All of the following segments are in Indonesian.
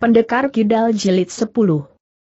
Pendekar Kidal Jilid 10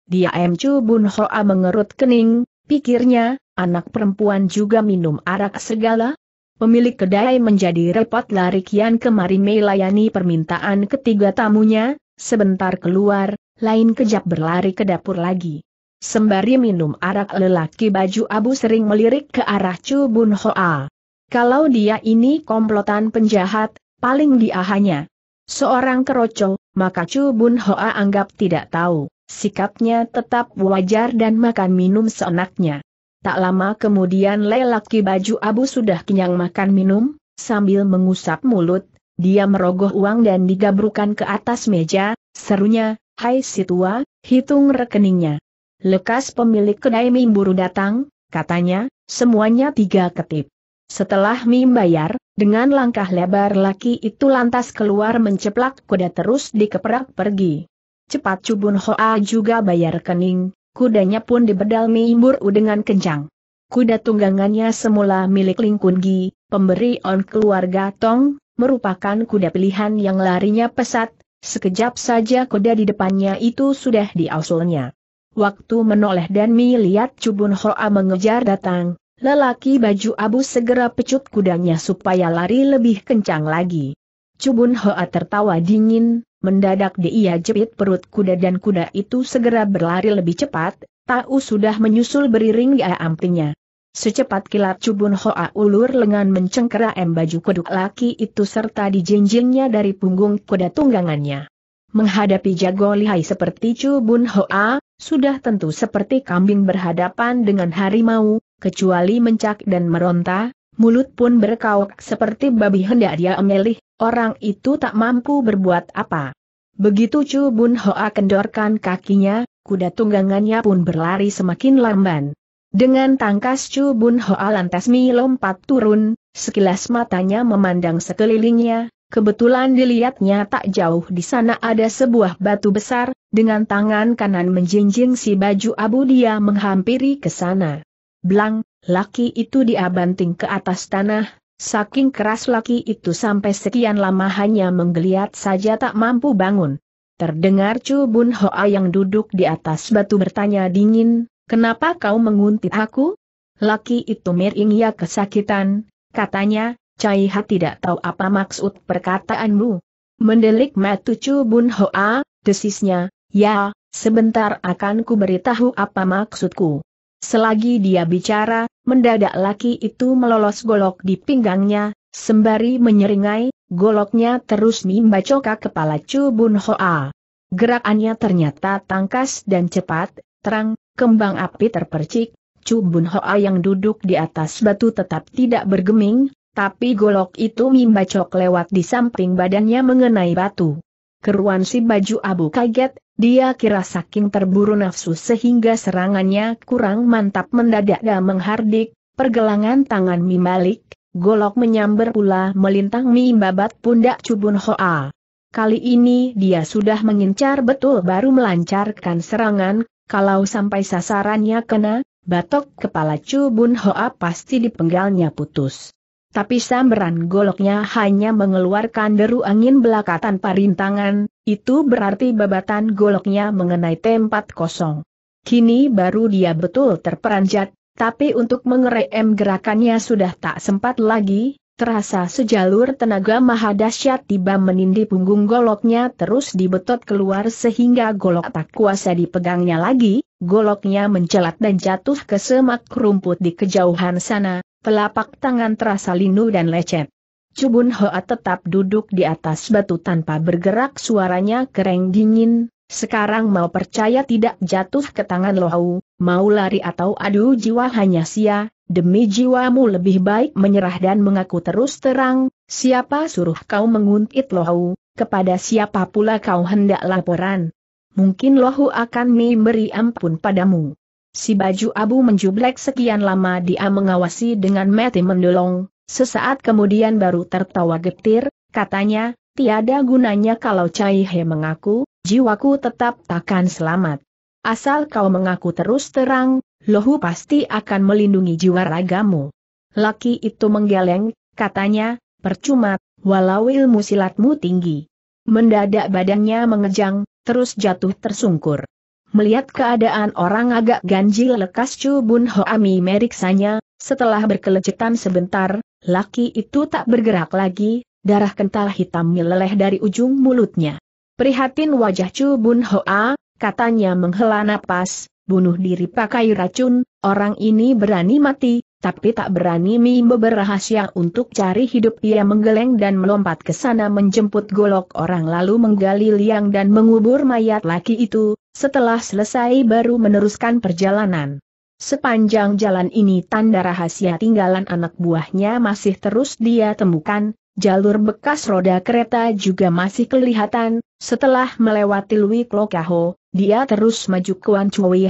Dia M. Chu Bun Hoa mengerut kening, pikirnya, anak perempuan juga minum arak segala? Pemilik kedai menjadi repot lari kian kemari melayani permintaan ketiga tamunya, sebentar keluar, lain kejap berlari ke dapur lagi. Sembari minum arak lelaki baju abu sering melirik ke arah Chu Bun Hoa. Kalau dia ini komplotan penjahat, paling dia hanya seorang keroco, maka Chu Bun Hoa anggap tidak tahu, sikapnya tetap wajar dan makan minum seenaknya. Tak lama kemudian lelaki baju abu sudah kenyang makan minum, sambil mengusap mulut, dia merogoh uang dan digabrukan ke atas meja, serunya, Hai si tua, hitung rekeningnya. Lekas pemilik kedai mimburu datang, katanya, semuanya tiga ketip. Setelah bayar, dengan langkah lebar laki itu lantas keluar menceplak kuda terus dikeperak pergi. Cepat Cubun Hoa juga bayar kening, kudanya pun dibedal buru dengan kencang. Kuda tunggangannya semula milik Lingkun Gi, pemberi on keluarga Tong, merupakan kuda pilihan yang larinya pesat, sekejap saja kuda di depannya itu sudah diausulnya. Waktu menoleh dan mi melihat Cubun Hoa mengejar datang, Lelaki baju abu segera pecut kudanya supaya lari lebih kencang lagi. Cubun Hoa tertawa dingin, mendadak dia jepit perut kuda dan kuda itu segera berlari lebih cepat, tahu sudah menyusul beriring di ampingnya. Secepat kilat Cubun Hoa ulur lengan em baju kuduk laki itu serta dijinjingnya dari punggung kuda tunggangannya. Menghadapi jago lihai seperti Cubun Hoa, sudah tentu seperti kambing berhadapan dengan harimau, kecuali mencak dan meronta, mulut pun berkauk seperti babi hendak dia emelih, orang itu tak mampu berbuat apa. Begitu Chu Bun Hoa kendorkan kakinya, kuda tunggangannya pun berlari semakin lamban. Dengan tangkas Chu Bun Hoa lantas Mi lompat turun, sekilas matanya memandang sekelilingnya, kebetulan dilihatnya tak jauh di sana ada sebuah batu besar, dengan tangan kanan menjinjing si baju abu dia menghampiri ke sana. Blang, laki itu diabanting ke atas tanah, saking keras laki itu sampai sekian lama hanya menggeliat saja tak mampu bangun. Terdengar Chu Bun Hoa yang duduk di atas batu bertanya dingin, kenapa kau menguntit aku? Laki itu miring ia kesakitan, katanya, Cai Ha tidak tahu apa maksud perkataanmu. Mendelik matu Chu Bun Hoa, desisnya, ya, sebentar akan ku beritahu apa maksudku. Selagi dia bicara, mendadak laki itu melolos golok di pinggangnya, sembari menyeringai, goloknya terus membacokak kepala Chu Bun Hoa. Gerakannya ternyata tangkas dan cepat, terang, kembang api terpercik, Chu Bun Hoa yang duduk di atas batu tetap tidak bergeming, tapi golok itu membacok lewat di samping badannya mengenai batu keruan si baju abu kaget, dia kira saking terburu nafsu sehingga serangannya kurang mantap mendadak menghardik, pergelangan tangan Mi Malik, golok menyamber pula melintang Mi babat pundak Cubun Hoa. Kali ini dia sudah mengincar betul baru melancarkan serangan, kalau sampai sasarannya kena, batok kepala Cubun Hoa pasti dipenggalnya putus. Tapi samberan goloknya hanya mengeluarkan deru angin belaka tanpa rintangan, itu berarti babatan goloknya mengenai tempat kosong. Kini baru dia betul terperanjat, tapi untuk mengerem gerakannya sudah tak sempat lagi, terasa sejalur tenaga maha dahsyat tiba menindi punggung goloknya terus dibetot keluar sehingga golok tak kuasa dipegangnya lagi, Goloknya mencelat dan jatuh ke semak rumput di kejauhan sana, pelapak tangan terasa linu dan lecet. Cubun Hoa tetap duduk di atas batu tanpa bergerak suaranya kering dingin, sekarang mau percaya tidak jatuh ke tangan Lohau, mau lari atau adu jiwa hanya sia, demi jiwamu lebih baik menyerah dan mengaku terus terang, siapa suruh kau menguntit Lohau, kepada siapa pula kau hendak laporan mungkin lohu akan memberi ampun padamu. Si baju abu menjublek sekian lama dia mengawasi dengan mati mendolong, sesaat kemudian baru tertawa getir, katanya, tiada gunanya kalau cai he mengaku, jiwaku tetap takkan selamat. Asal kau mengaku terus terang, lohu pasti akan melindungi jiwa ragamu. Laki itu menggeleng, katanya, percuma, walau ilmu silatmu tinggi. Mendadak badannya mengejang, terus jatuh tersungkur. Melihat keadaan orang agak ganjil lekas Chu Bun ho ami meriksanya, setelah berkelecetan sebentar, laki itu tak bergerak lagi, darah kental hitam meleleh dari ujung mulutnya. Prihatin wajah Chu Bun ho a katanya menghela napas, bunuh diri pakai racun, orang ini berani mati, tapi tak berani Mimbo rahasia untuk cari hidup ia menggeleng dan melompat ke sana menjemput golok orang lalu menggali liang dan mengubur mayat laki itu, setelah selesai baru meneruskan perjalanan. Sepanjang jalan ini tanda rahasia tinggalan anak buahnya masih terus dia temukan, jalur bekas roda kereta juga masih kelihatan, setelah melewati Lui Klokaho, dia terus maju ke Wan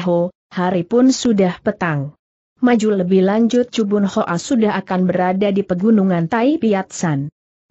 Ho, hari pun sudah petang maju lebih lanjut Cubun Hoa sudah akan berada di pegunungan Tai Piat San.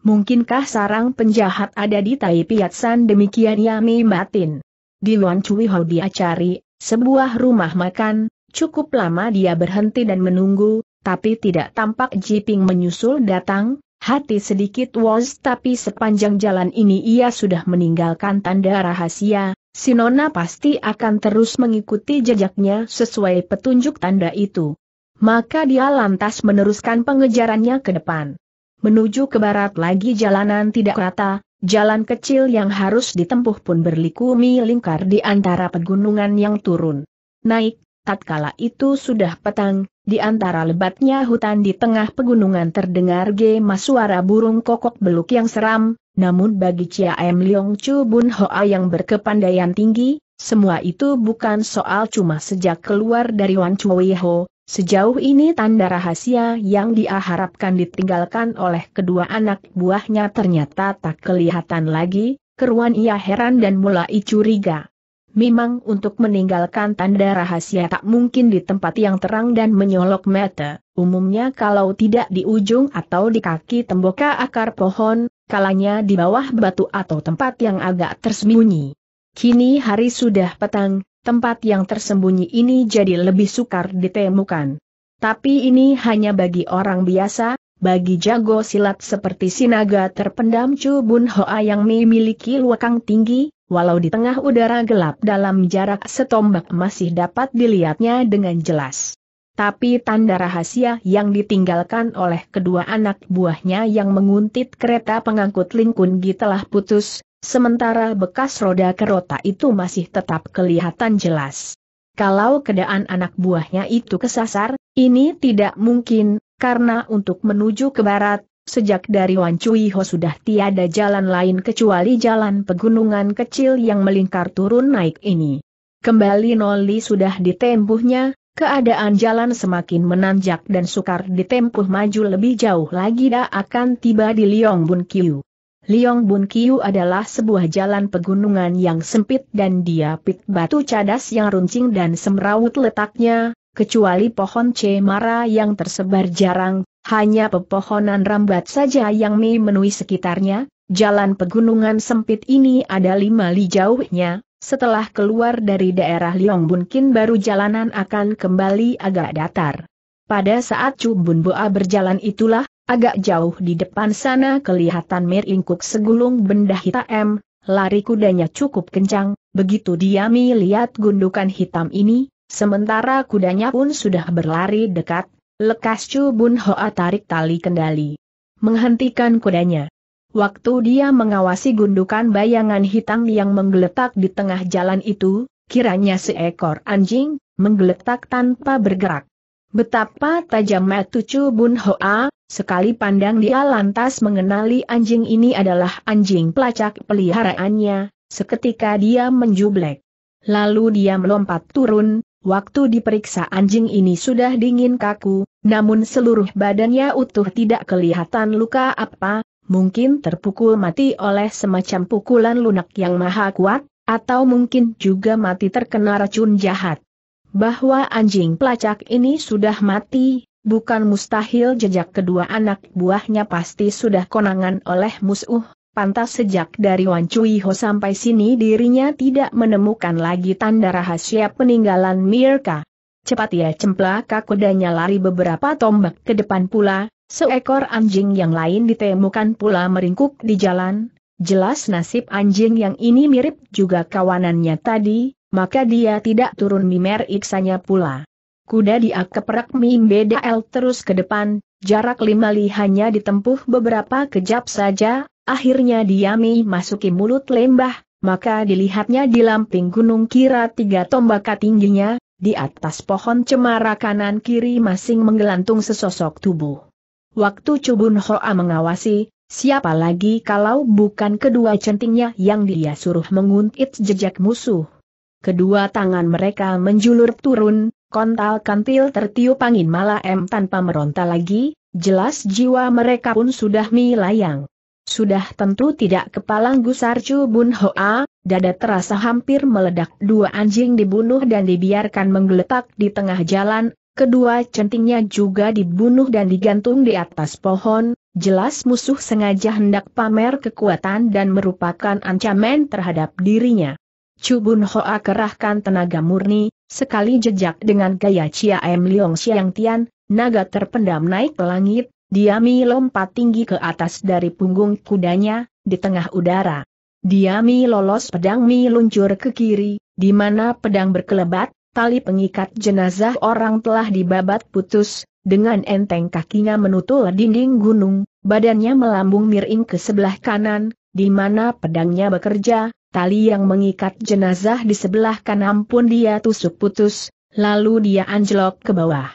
Mungkinkah sarang penjahat ada di Tai Piat San demikian Yami batin. Di Luan Cui Ho dia cari, sebuah rumah makan, cukup lama dia berhenti dan menunggu, tapi tidak tampak Jiping menyusul datang, Hati sedikit was tapi sepanjang jalan ini ia sudah meninggalkan tanda rahasia, si Nona pasti akan terus mengikuti jejaknya sesuai petunjuk tanda itu. Maka dia lantas meneruskan pengejarannya ke depan. Menuju ke barat lagi jalanan tidak rata, jalan kecil yang harus ditempuh pun berliku milingkar di antara pegunungan yang turun. Naik, tatkala itu sudah petang, di antara lebatnya hutan di tengah pegunungan terdengar gema suara burung kokok beluk yang seram, namun bagi Chia M. Leong Chu Bun Hoa yang berkepandaian tinggi, semua itu bukan soal cuma sejak keluar dari Wan Chui Ho, Sejauh ini tanda rahasia yang diharapkan ditinggalkan oleh kedua anak buahnya ternyata tak kelihatan lagi, keruan ia heran dan mulai curiga. Memang untuk meninggalkan tanda rahasia tak mungkin di tempat yang terang dan menyolok mata, umumnya kalau tidak di ujung atau di kaki temboka akar pohon, kalanya di bawah batu atau tempat yang agak tersembunyi. Kini hari sudah petang, tempat yang tersembunyi ini jadi lebih sukar ditemukan. Tapi ini hanya bagi orang biasa, bagi jago silat seperti sinaga terpendam Chu Bun Hoa yang memiliki luakang tinggi, walau di tengah udara gelap dalam jarak setombak masih dapat dilihatnya dengan jelas. Tapi tanda rahasia yang ditinggalkan oleh kedua anak buahnya yang menguntit kereta pengangkut lingkun Gi telah putus, sementara bekas roda kereta itu masih tetap kelihatan jelas. Kalau keadaan anak buahnya itu kesasar, ini tidak mungkin, karena untuk menuju ke barat, Sejak dari Wan Cui sudah tiada jalan lain kecuali jalan pegunungan kecil yang melingkar turun naik ini. Kembali Noli sudah ditempuhnya, keadaan jalan semakin menanjak dan sukar ditempuh maju lebih jauh lagi dah akan tiba di Liong Bun Kiu. Liong Bun Kiu adalah sebuah jalan pegunungan yang sempit dan diapit batu cadas yang runcing dan semrawut letaknya, kecuali pohon cemara yang tersebar jarang, hanya pepohonan rambat saja yang memenuhi sekitarnya, jalan pegunungan sempit ini ada lima li jauhnya, setelah keluar dari daerah Liong Bunkin baru jalanan akan kembali agak datar. Pada saat Chu Bun Boa berjalan itulah, agak jauh di depan sana kelihatan meringkuk segulung benda hitam, lari kudanya cukup kencang, begitu dia melihat gundukan hitam ini, Sementara kudanya pun sudah berlari dekat, lekas Chu Bun Hoa tarik tali kendali. Menghentikan kudanya. Waktu dia mengawasi gundukan bayangan hitam yang menggeletak di tengah jalan itu, kiranya seekor anjing, menggeletak tanpa bergerak. Betapa tajam mata Chu Bun Hoa, Sekali pandang dia lantas mengenali anjing ini adalah anjing pelacak peliharaannya, seketika dia menjublek. Lalu dia melompat turun, Waktu diperiksa anjing ini sudah dingin kaku, namun seluruh badannya utuh tidak kelihatan luka apa, mungkin terpukul mati oleh semacam pukulan lunak yang maha kuat, atau mungkin juga mati terkena racun jahat. Bahwa anjing pelacak ini sudah mati, bukan mustahil jejak kedua anak buahnya pasti sudah konangan oleh musuh, pantas sejak dari Wan Cui Ho sampai sini dirinya tidak menemukan lagi tanda rahasia peninggalan Mirka. Cepat ya, cemplak kakudanya lari beberapa tombak ke depan pula, seekor anjing yang lain ditemukan pula meringkuk di jalan, jelas nasib anjing yang ini mirip juga kawanannya tadi, maka dia tidak turun mimer iksanya pula. Kuda dia keperak L terus ke depan, jarak lima li hanya ditempuh beberapa kejap saja, akhirnya diami masuki mulut lembah, maka dilihatnya di lamping gunung kira tiga tombak tingginya, di atas pohon cemara kanan kiri masing menggelantung sesosok tubuh. Waktu Cubun Hoa mengawasi, siapa lagi kalau bukan kedua centingnya yang dia suruh menguntit jejak musuh. Kedua tangan mereka menjulur turun, kontal kantil tertiup angin malam tanpa meronta lagi, jelas jiwa mereka pun sudah melayang. Sudah tentu tidak kepalang gusar Chu Bun Hoa, dada terasa hampir meledak. Dua anjing dibunuh dan dibiarkan menggeletak di tengah jalan, kedua centingnya juga dibunuh dan digantung di atas pohon, jelas musuh sengaja hendak pamer kekuatan dan merupakan ancaman terhadap dirinya. Cubun Hoa kerahkan tenaga murni, sekali jejak dengan gaya Chia M Leong Xiang Tian, naga terpendam naik ke langit, Diami lompat tinggi ke atas dari punggung kudanya, di tengah udara. Diami lolos pedang Mi luncur ke kiri, di mana pedang berkelebat, tali pengikat jenazah orang telah dibabat putus, dengan enteng kakinya menutul dinding gunung, badannya melambung miring ke sebelah kanan, di mana pedangnya bekerja, tali yang mengikat jenazah di sebelah kanan pun dia tusuk putus, lalu dia anjlok ke bawah.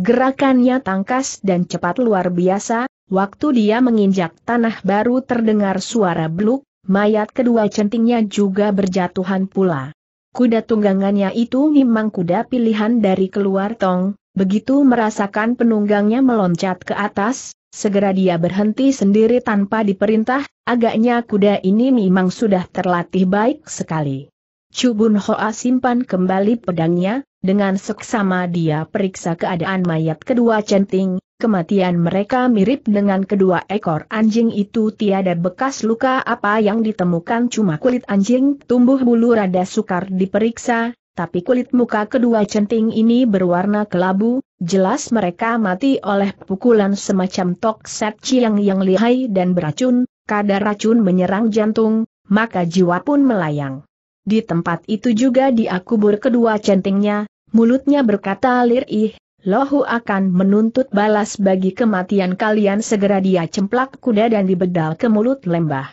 Gerakannya tangkas dan cepat luar biasa, waktu dia menginjak tanah baru terdengar suara bluk, mayat kedua centingnya juga berjatuhan pula. Kuda tunggangannya itu memang kuda pilihan dari keluar tong, begitu merasakan penunggangnya meloncat ke atas, segera dia berhenti sendiri tanpa diperintah, agaknya kuda ini memang sudah terlatih baik sekali. Cubun Hoa simpan kembali pedangnya, dengan seksama dia periksa keadaan mayat kedua centing, kematian mereka mirip dengan kedua ekor anjing itu tiada bekas luka apa yang ditemukan cuma kulit anjing tumbuh bulu rada sukar diperiksa, tapi kulit muka kedua centing ini berwarna kelabu, jelas mereka mati oleh pukulan semacam tok set yang yang lihai dan beracun, kadar racun menyerang jantung, maka jiwa pun melayang. Di tempat itu juga diakubur kedua centingnya, Mulutnya berkata lirih, Lohu akan menuntut balas bagi kematian kalian segera dia cemplak kuda dan dibedal ke mulut lembah.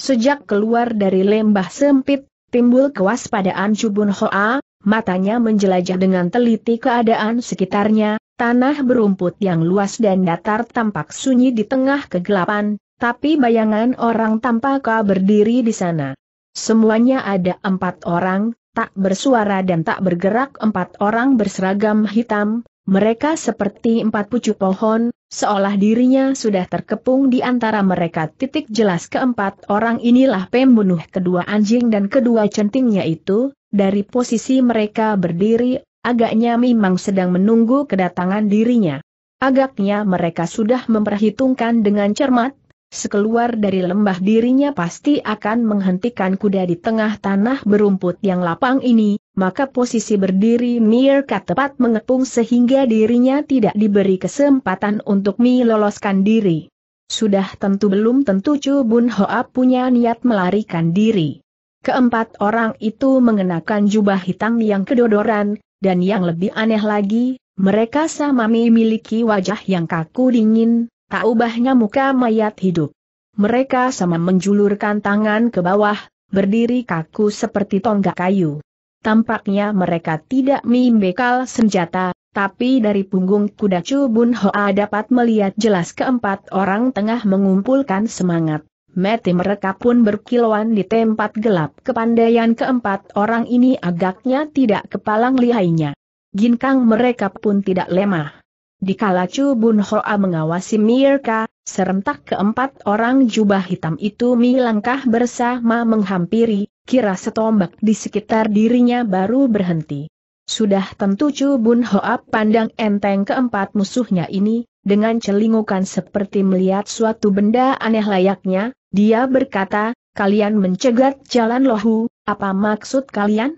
Sejak keluar dari lembah sempit, timbul kewaspadaan Cubun Hoa, matanya menjelajah dengan teliti keadaan sekitarnya, tanah berumput yang luas dan datar tampak sunyi di tengah kegelapan, tapi bayangan orang tampak berdiri di sana. Semuanya ada empat orang, tak bersuara dan tak bergerak empat orang berseragam hitam, mereka seperti empat pucuk pohon, seolah dirinya sudah terkepung di antara mereka. Titik jelas keempat orang inilah pembunuh kedua anjing dan kedua centingnya itu, dari posisi mereka berdiri, agaknya memang sedang menunggu kedatangan dirinya. Agaknya mereka sudah memperhitungkan dengan cermat, sekeluar dari lembah dirinya pasti akan menghentikan kuda di tengah tanah berumput yang lapang ini, maka posisi berdiri Mirka tepat mengepung sehingga dirinya tidak diberi kesempatan untuk meloloskan diri. Sudah tentu belum tentu Chu Bun Hoa punya niat melarikan diri. Keempat orang itu mengenakan jubah hitam yang kedodoran, dan yang lebih aneh lagi, mereka sama memiliki wajah yang kaku dingin, tak ubahnya muka mayat hidup. Mereka sama menjulurkan tangan ke bawah, berdiri kaku seperti tonggak kayu. Tampaknya mereka tidak membekal senjata, tapi dari punggung kuda Cubun Hoa dapat melihat jelas keempat orang tengah mengumpulkan semangat. Mati mereka pun berkilauan di tempat gelap. Kepandaian keempat orang ini agaknya tidak kepalang lihainya. Ginkang mereka pun tidak lemah. Dikala Chu Bun Hoa mengawasi Mirka, serentak keempat orang jubah hitam itu melangkah bersama menghampiri, kira setombak di sekitar dirinya baru berhenti. Sudah tentu Chu Bun Hoa pandang enteng keempat musuhnya ini, dengan celingukan seperti melihat suatu benda aneh layaknya, dia berkata, kalian mencegat jalan lohu, apa maksud kalian?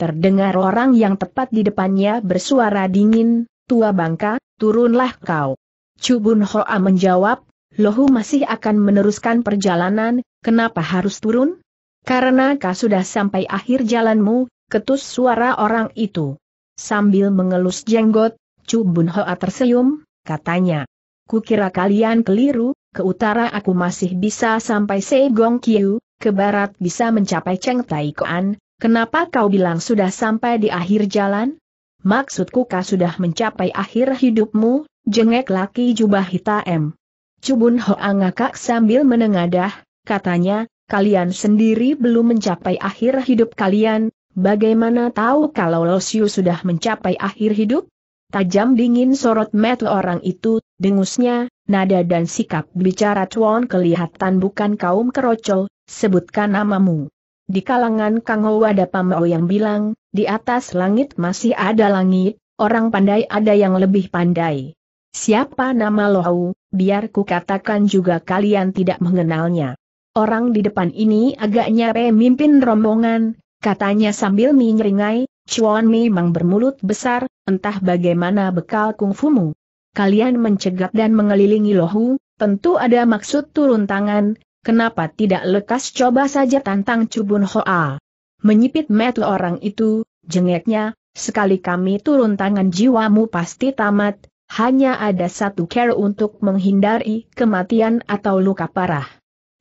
Terdengar orang yang tepat di depannya bersuara dingin, tua bangka, turunlah kau. Cubun Hoa menjawab, Lohu masih akan meneruskan perjalanan, kenapa harus turun? Karena kau sudah sampai akhir jalanmu, ketus suara orang itu. Sambil mengelus jenggot, Cubun Hoa tersenyum, katanya. Kukira kalian keliru, ke utara aku masih bisa sampai Seigong Kiu, ke barat bisa mencapai Cheng Tai Koan, kenapa kau bilang sudah sampai di akhir jalan? Maksudku kau sudah mencapai akhir hidupmu, jengek laki jubah hitam. Cubun Hoa ngakak sambil menengadah, katanya, kalian sendiri belum mencapai akhir hidup kalian, bagaimana tahu kalau Losiu sudah mencapai akhir hidup? Tajam dingin sorot mata orang itu, dengusnya, nada dan sikap bicara cuan kelihatan bukan kaum kerocol, sebutkan namamu. Di kalangan Kang Ho ada pamau yang bilang, di atas langit masih ada langit, orang pandai ada yang lebih pandai. Siapa nama Lohau, biar ku katakan juga kalian tidak mengenalnya. Orang di depan ini agaknya pemimpin rombongan, katanya sambil menyeringai, Chuan memang bermulut besar, entah bagaimana bekal kungfumu. Kalian mencegat dan mengelilingi Lohu, tentu ada maksud turun tangan, Kenapa tidak lekas coba saja tantang Cubun Hoa? Menyipit metu orang itu, jengeknya, sekali kami turun tangan jiwamu pasti tamat, hanya ada satu care untuk menghindari kematian atau luka parah.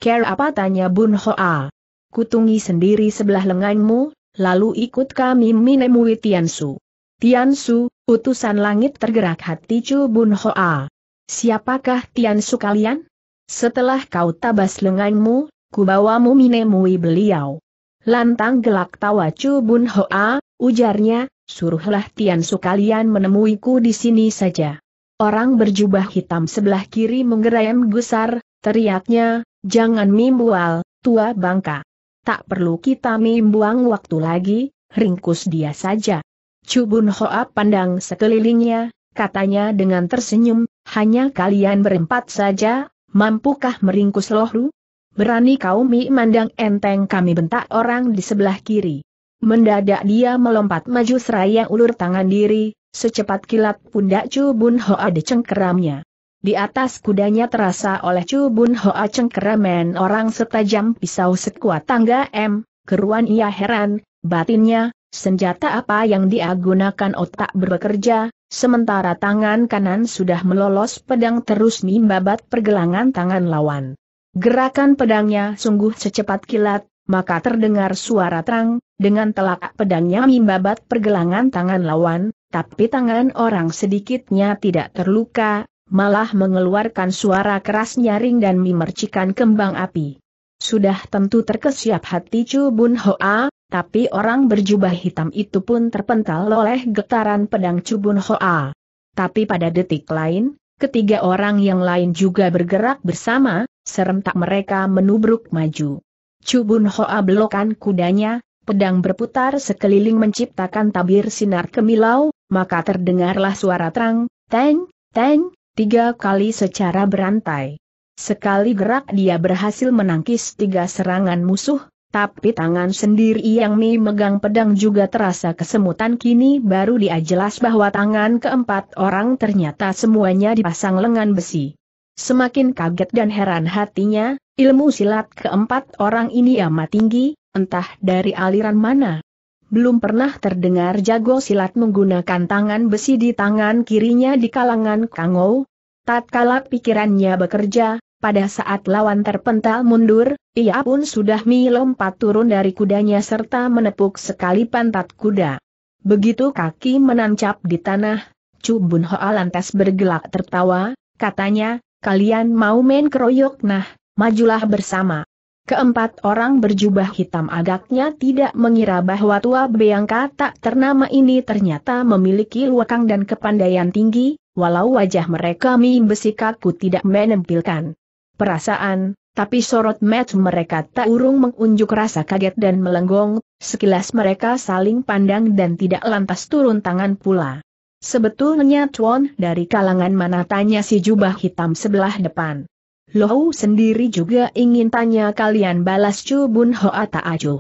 Care apa tanya Bun Hoa? Kutungi sendiri sebelah lenganmu, lalu ikut kami menemui Tiansu. Tiansu, utusan langit tergerak hati Chu Hoa. Siapakah Tiansu kalian? Setelah kau tabas lenganmu, kubawamu minemui beliau. Lantang gelak tawa Chu Bun Hoa, ujarnya, suruhlah Tian Su kalian menemuiku di sini saja. Orang berjubah hitam sebelah kiri menggeram gusar, teriaknya, jangan mimbual, tua bangka. Tak perlu kita membuang waktu lagi, ringkus dia saja. Cubun Hoa pandang sekelilingnya, katanya dengan tersenyum, hanya kalian berempat saja, Mampukah meringkus lohru? Berani kau mi mandang enteng kami bentak orang di sebelah kiri. Mendadak dia melompat maju seraya ulur tangan diri, secepat kilat pundak Chu Bun Hoa dicengkeramnya. Di atas kudanya terasa oleh Chu Bun Hoa cengkeramen orang setajam pisau sekuat tangga M, keruan ia heran, batinnya, Senjata apa yang diagunakan otak berbekerja, sementara tangan kanan sudah melolos pedang terus membabat pergelangan tangan lawan. Gerakan pedangnya sungguh secepat kilat, maka terdengar suara terang, dengan telak pedangnya membabat pergelangan tangan lawan, tapi tangan orang sedikitnya tidak terluka, malah mengeluarkan suara keras nyaring dan memercikan kembang api. Sudah tentu terkesiap hati Chu Bun Hoa, tapi orang berjubah hitam itu pun terpental oleh getaran pedang Cubun Hoa. Tapi pada detik lain, ketiga orang yang lain juga bergerak bersama, serentak mereka menubruk maju. Cubun Hoa belokan kudanya, pedang berputar sekeliling menciptakan tabir sinar kemilau, maka terdengarlah suara terang, teng, teng, tiga kali secara berantai. Sekali gerak dia berhasil menangkis tiga serangan musuh, tapi tangan sendiri yang memegang pedang juga terasa kesemutan kini baru dia jelas bahwa tangan keempat orang ternyata semuanya dipasang lengan besi. Semakin kaget dan heran hatinya, ilmu silat keempat orang ini amat tinggi, entah dari aliran mana. Belum pernah terdengar jago silat menggunakan tangan besi di tangan kirinya di kalangan Kangou. Tatkala pikirannya bekerja, pada saat lawan terpental mundur, ia pun sudah melompat turun dari kudanya serta menepuk sekali pantat kuda. Begitu kaki menancap di tanah, Chu Bun Hoa lantas bergelak tertawa, katanya, kalian mau main keroyok nah, majulah bersama. Keempat orang berjubah hitam agaknya tidak mengira bahwa tua Beangka tak ternama ini ternyata memiliki luakang dan kepandaian tinggi, walau wajah mereka mi kaku tidak menempilkan perasaan, tapi sorot match mereka tak urung mengunjuk rasa kaget dan melenggong, sekilas mereka saling pandang dan tidak lantas turun tangan pula. Sebetulnya Chuan dari kalangan mana tanya si jubah hitam sebelah depan. Lohu sendiri juga ingin tanya kalian balas Chu Bun Hoa tak Ajuh.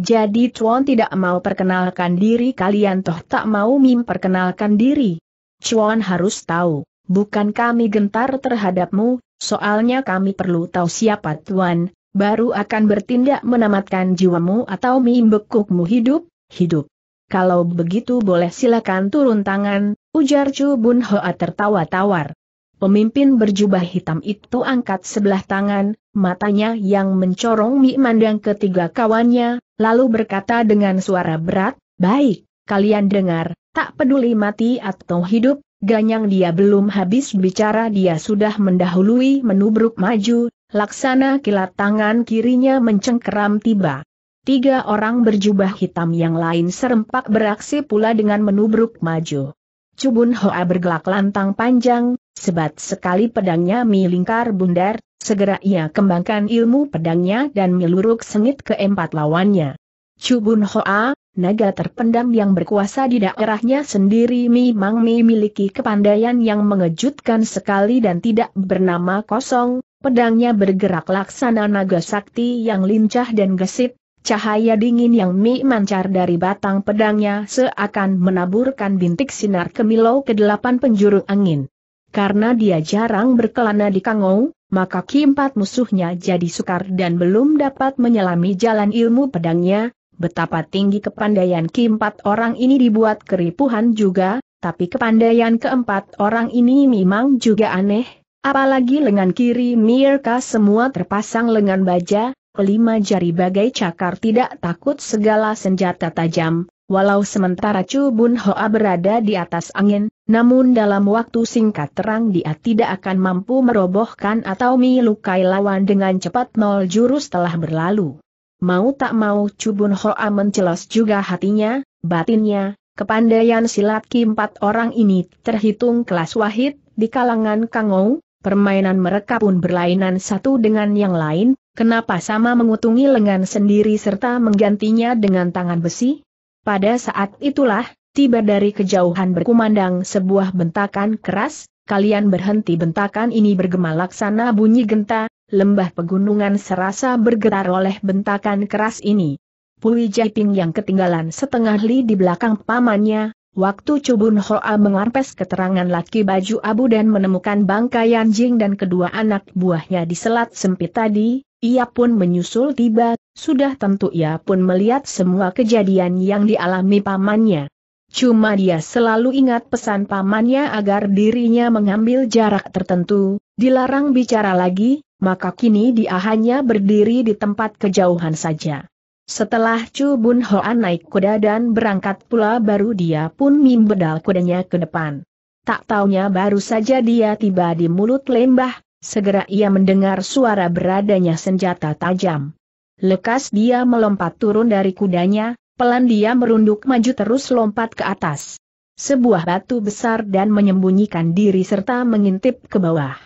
Jadi Chuan tidak mau perkenalkan diri kalian toh tak mau mim perkenalkan diri. Chuan harus tahu, bukan kami gentar terhadapmu, Soalnya kami perlu tahu siapa tuan, baru akan bertindak menamatkan jiwamu atau membekukmu hidup, hidup. Kalau begitu boleh silakan turun tangan, ujar Chu Bun Hoa tertawa tawar. Pemimpin berjubah hitam itu angkat sebelah tangan, matanya yang mencorong memandang ketiga kawannya, lalu berkata dengan suara berat, Baik, kalian dengar, tak peduli mati atau hidup, Ganyang dia belum habis bicara dia sudah mendahului menubruk maju, laksana kilat tangan kirinya mencengkeram tiba. Tiga orang berjubah hitam yang lain serempak beraksi pula dengan menubruk maju. Cubun Hoa bergelak lantang panjang, sebat sekali pedangnya milingkar bundar, segera ia kembangkan ilmu pedangnya dan meluruk sengit ke empat lawannya. Cubun Hoa, naga terpendam yang berkuasa di daerahnya sendiri memang memiliki kepandaian yang mengejutkan sekali dan tidak bernama kosong, pedangnya bergerak laksana naga sakti yang lincah dan gesit, cahaya dingin yang memancar dari batang pedangnya seakan menaburkan bintik sinar kemilau ke delapan penjuru angin. Karena dia jarang berkelana di Kangou, maka keempat musuhnya jadi sukar dan belum dapat menyelami jalan ilmu pedangnya, Betapa tinggi kepandaian keempat orang ini dibuat keripuhan juga, tapi kepandaian keempat orang ini memang juga aneh, apalagi lengan kiri Mirka semua terpasang lengan baja, kelima jari bagai cakar tidak takut segala senjata tajam, Walau sementara Chu Bun Hoa berada di atas angin, namun dalam waktu singkat terang dia tidak akan mampu merobohkan atau melukai lawan dengan cepat nol jurus telah berlalu mau tak mau Cubun Hoa mencelos juga hatinya, batinnya, kepandaian silat Ki empat orang ini terhitung kelas wahid di kalangan Kangou, permainan mereka pun berlainan satu dengan yang lain, kenapa sama mengutungi lengan sendiri serta menggantinya dengan tangan besi? Pada saat itulah, tiba dari kejauhan berkumandang sebuah bentakan keras, kalian berhenti bentakan ini bergema laksana bunyi genta, lembah pegunungan serasa bergetar oleh bentakan keras ini. Pui Jaiping yang ketinggalan setengah li di belakang pamannya, waktu Cubun Hoa mengarpes keterangan laki baju abu dan menemukan bangkai anjing dan kedua anak buahnya di selat sempit tadi, ia pun menyusul tiba, sudah tentu ia pun melihat semua kejadian yang dialami pamannya. Cuma dia selalu ingat pesan pamannya agar dirinya mengambil jarak tertentu, dilarang bicara lagi, maka kini dia hanya berdiri di tempat kejauhan saja. Setelah Chu Bun Hoan naik kuda dan berangkat pula baru dia pun mimbedal kudanya ke depan. Tak taunya baru saja dia tiba di mulut lembah, segera ia mendengar suara beradanya senjata tajam. Lekas dia melompat turun dari kudanya, pelan dia merunduk maju terus lompat ke atas. Sebuah batu besar dan menyembunyikan diri serta mengintip ke bawah.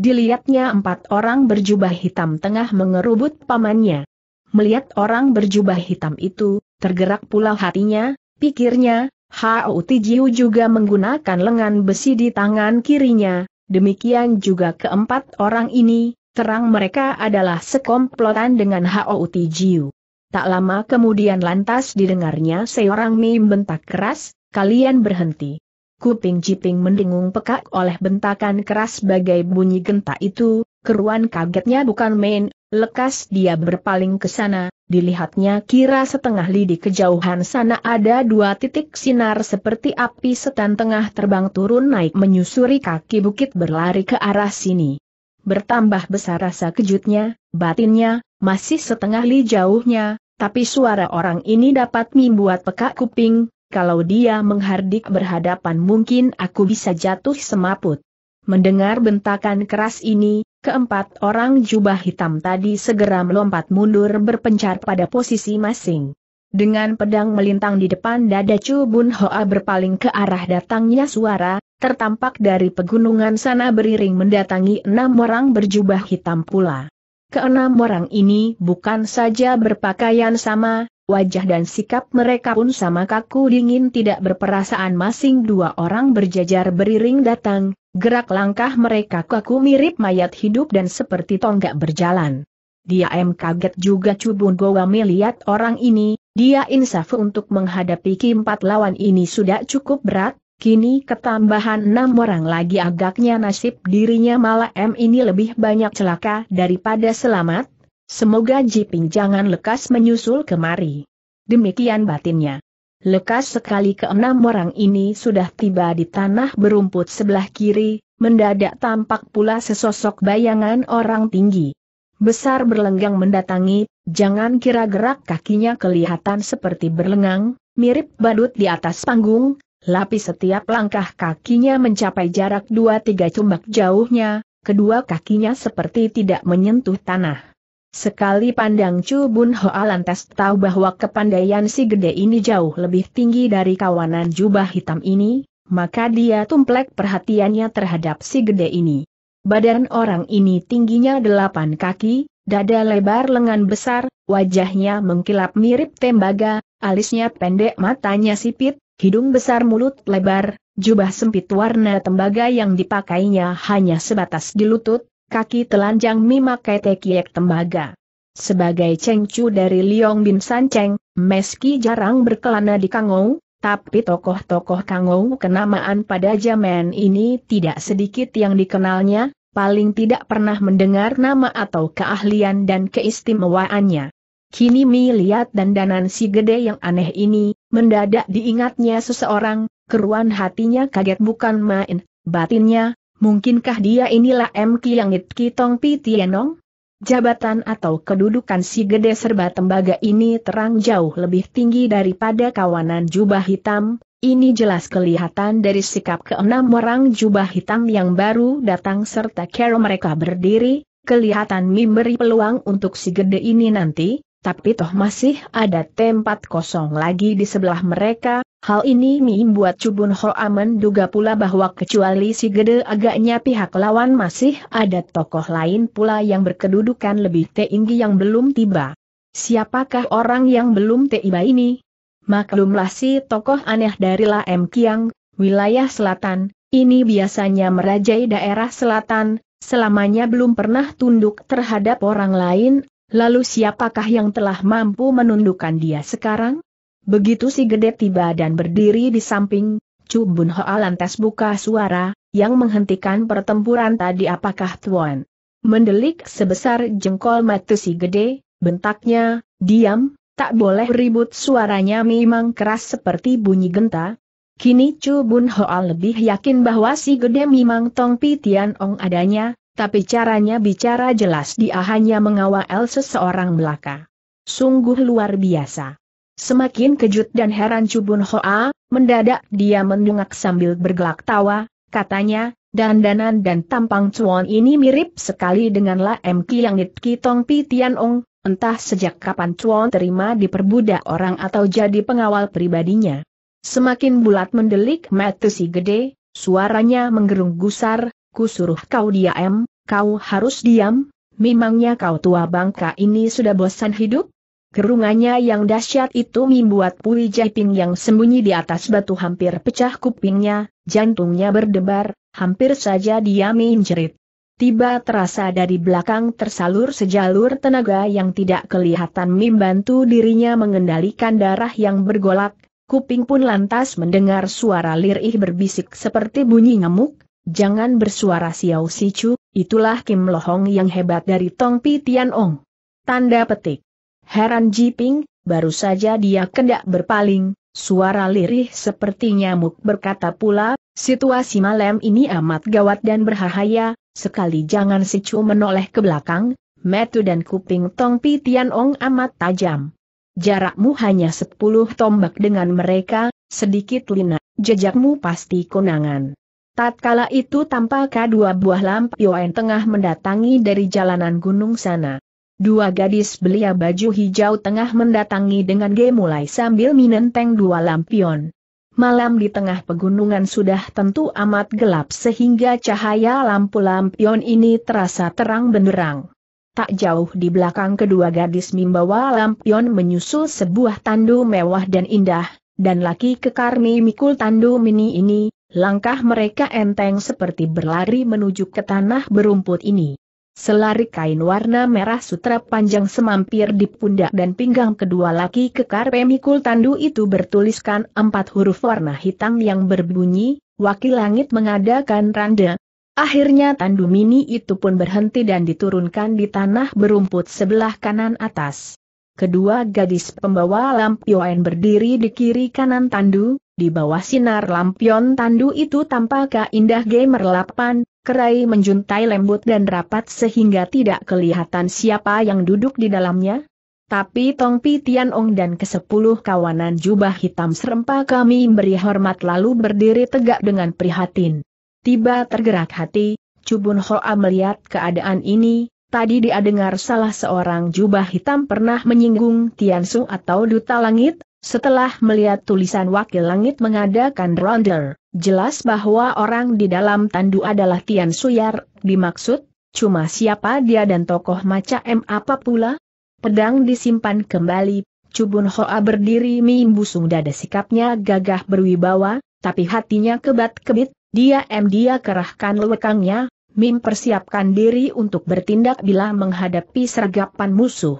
Dilihatnya empat orang berjubah hitam tengah mengerubut pamannya. Melihat orang berjubah hitam itu, tergerak pula hatinya, pikirnya, Hao Tijiu juga menggunakan lengan besi di tangan kirinya, demikian juga keempat orang ini, terang mereka adalah sekomplotan dengan Hao Tijiu. Tak lama kemudian lantas didengarnya seorang mim bentak keras, kalian berhenti kuping Jiping mendengung pekak oleh bentakan keras bagai bunyi genta itu, keruan kagetnya bukan main, lekas dia berpaling ke sana, dilihatnya kira setengah lidi kejauhan sana ada dua titik sinar seperti api setan tengah terbang turun naik menyusuri kaki bukit berlari ke arah sini. Bertambah besar rasa kejutnya, batinnya, masih setengah li jauhnya, tapi suara orang ini dapat membuat pekak kuping, kalau dia menghardik berhadapan mungkin aku bisa jatuh semaput. Mendengar bentakan keras ini, keempat orang jubah hitam tadi segera melompat mundur berpencar pada posisi masing. Dengan pedang melintang di depan dada Chu Bun Hoa berpaling ke arah datangnya suara, tertampak dari pegunungan sana beriring mendatangi enam orang berjubah hitam pula. Keenam orang ini bukan saja berpakaian sama, wajah dan sikap mereka pun sama kaku dingin tidak berperasaan masing dua orang berjajar beriring datang, gerak langkah mereka kaku mirip mayat hidup dan seperti tonggak berjalan. Dia em kaget juga Cubun Gowa melihat orang ini, dia insaf untuk menghadapi keempat lawan ini sudah cukup berat, Kini ketambahan enam orang lagi agaknya nasib dirinya malah em ini lebih banyak celaka daripada selamat, Semoga Jiping jangan lekas menyusul kemari. Demikian batinnya. Lekas sekali keenam orang ini sudah tiba di tanah berumput sebelah kiri, mendadak tampak pula sesosok bayangan orang tinggi. Besar berlenggang mendatangi, jangan kira gerak kakinya kelihatan seperti berlengang, mirip badut di atas panggung, lapis setiap langkah kakinya mencapai jarak 2-3 cumbak jauhnya, kedua kakinya seperti tidak menyentuh tanah. Sekali pandang Chu Bun Hoa lantas tahu bahwa kepandaian si gede ini jauh lebih tinggi dari kawanan jubah hitam ini, maka dia tumplek perhatiannya terhadap si gede ini. Badan orang ini tingginya delapan kaki, dada lebar lengan besar, wajahnya mengkilap mirip tembaga, alisnya pendek matanya sipit, hidung besar mulut lebar, jubah sempit warna tembaga yang dipakainya hanya sebatas di lutut, kaki telanjang memakai Kiek tembaga. Sebagai cengcu dari Liong Bin San Cheng, meski jarang berkelana di Kangou, tapi tokoh-tokoh Kangou kenamaan pada zaman ini tidak sedikit yang dikenalnya, paling tidak pernah mendengar nama atau keahlian dan keistimewaannya. Kini Mi lihat dandanan si gede yang aneh ini, mendadak diingatnya seseorang, keruan hatinya kaget bukan main, batinnya, Mungkinkah dia inilah M. Kiang It Kitong Pitienong? Jabatan atau kedudukan si gede serba tembaga ini terang jauh lebih tinggi daripada kawanan jubah hitam, ini jelas kelihatan dari sikap keenam orang jubah hitam yang baru datang serta cara mereka berdiri, kelihatan memberi peluang untuk si gede ini nanti, tapi toh masih ada tempat kosong lagi di sebelah mereka, Hal ini membuat Cubun Amen duga pula bahwa kecuali si gede agaknya pihak lawan masih ada tokoh lain pula yang berkedudukan lebih tinggi yang belum tiba. Siapakah orang yang belum tiba ini? Maklumlah si tokoh aneh dari Laem Kiang, wilayah selatan, ini biasanya merajai daerah selatan, selamanya belum pernah tunduk terhadap orang lain, lalu siapakah yang telah mampu menundukkan dia sekarang? Begitu si gede tiba dan berdiri di samping, Chu Bun Hoa lantas buka suara, yang menghentikan pertempuran tadi apakah Tuan. Mendelik sebesar jengkol mata si gede, bentaknya, diam, tak boleh ribut suaranya memang keras seperti bunyi genta. Kini Chu Bun Hoa lebih yakin bahwa si gede memang Tong Pi Tian Ong adanya, tapi caranya bicara jelas dia hanya mengawal seseorang belaka. Sungguh luar biasa. Semakin kejut dan heran Cubun Hoa, mendadak dia mendungak sambil bergelak tawa, katanya, dandanan dan tampang Cuan ini mirip sekali dengan La M Kiang Kitong Pi Tian Ong, entah sejak kapan Cuan terima diperbudak orang atau jadi pengawal pribadinya. Semakin bulat mendelik mata si gede, suaranya menggerung gusar, ku suruh kau diam, kau harus diam, memangnya kau tua bangka ini sudah bosan hidup? Gerungannya yang dahsyat itu membuat Pui Jaiping yang sembunyi di atas batu hampir pecah kupingnya, jantungnya berdebar, hampir saja dia menjerit. Tiba terasa dari belakang tersalur sejalur tenaga yang tidak kelihatan membantu dirinya mengendalikan darah yang bergolak, kuping pun lantas mendengar suara lirih berbisik seperti bunyi ngemuk, jangan bersuara siau sicu, itulah Kim Lohong yang hebat dari Tong Pi Tian Ong. Tanda petik. Heran Ji Ping, baru saja dia kendak berpaling, suara lirih seperti nyamuk berkata pula, situasi malam ini amat gawat dan berbahaya, sekali jangan si Chu menoleh ke belakang, metu dan kuping Tong Pi Tian Ong amat tajam. Jarakmu hanya sepuluh tombak dengan mereka, sedikit lina, jejakmu pasti konangan. Tatkala itu tampak kedua buah lampioen tengah mendatangi dari jalanan gunung sana. Dua gadis belia baju hijau tengah mendatangi dengan gemulai sambil minenteng dua lampion. Malam di tengah pegunungan sudah tentu amat gelap sehingga cahaya lampu lampion ini terasa terang benderang. Tak jauh di belakang kedua gadis membawa lampion menyusul sebuah tandu mewah dan indah, dan laki kekarni mikul tandu mini ini, langkah mereka enteng seperti berlari menuju ke tanah berumput ini. Selari kain warna merah sutra panjang semampir di pundak dan pinggang kedua laki kekar pemikul tandu itu bertuliskan empat huruf warna hitam yang berbunyi, wakil langit mengadakan randa. Akhirnya tandu mini itu pun berhenti dan diturunkan di tanah berumput sebelah kanan atas. Kedua gadis pembawa lampion berdiri di kiri kanan tandu, di bawah sinar lampion tandu itu tampak keindah gamer lapan, kerai menjuntai lembut dan rapat sehingga tidak kelihatan siapa yang duduk di dalamnya. Tapi Tong Pi Tian Ong dan kesepuluh kawanan jubah hitam Serempak kami beri hormat lalu berdiri tegak dengan prihatin. Tiba tergerak hati, Cubun Hoa melihat keadaan ini, tadi dia dengar salah seorang jubah hitam pernah menyinggung Tian Su atau Duta Langit, setelah melihat tulisan wakil langit mengadakan ronder, jelas bahwa orang di dalam tandu adalah Tian Suyar, dimaksud, cuma siapa dia dan tokoh macam apa pula? Pedang disimpan kembali, Cubun Hoa berdiri busung dada sikapnya gagah berwibawa, tapi hatinya kebat-kebit, dia em dia kerahkan lewekangnya, Mim persiapkan diri untuk bertindak bila menghadapi sergapan musuh.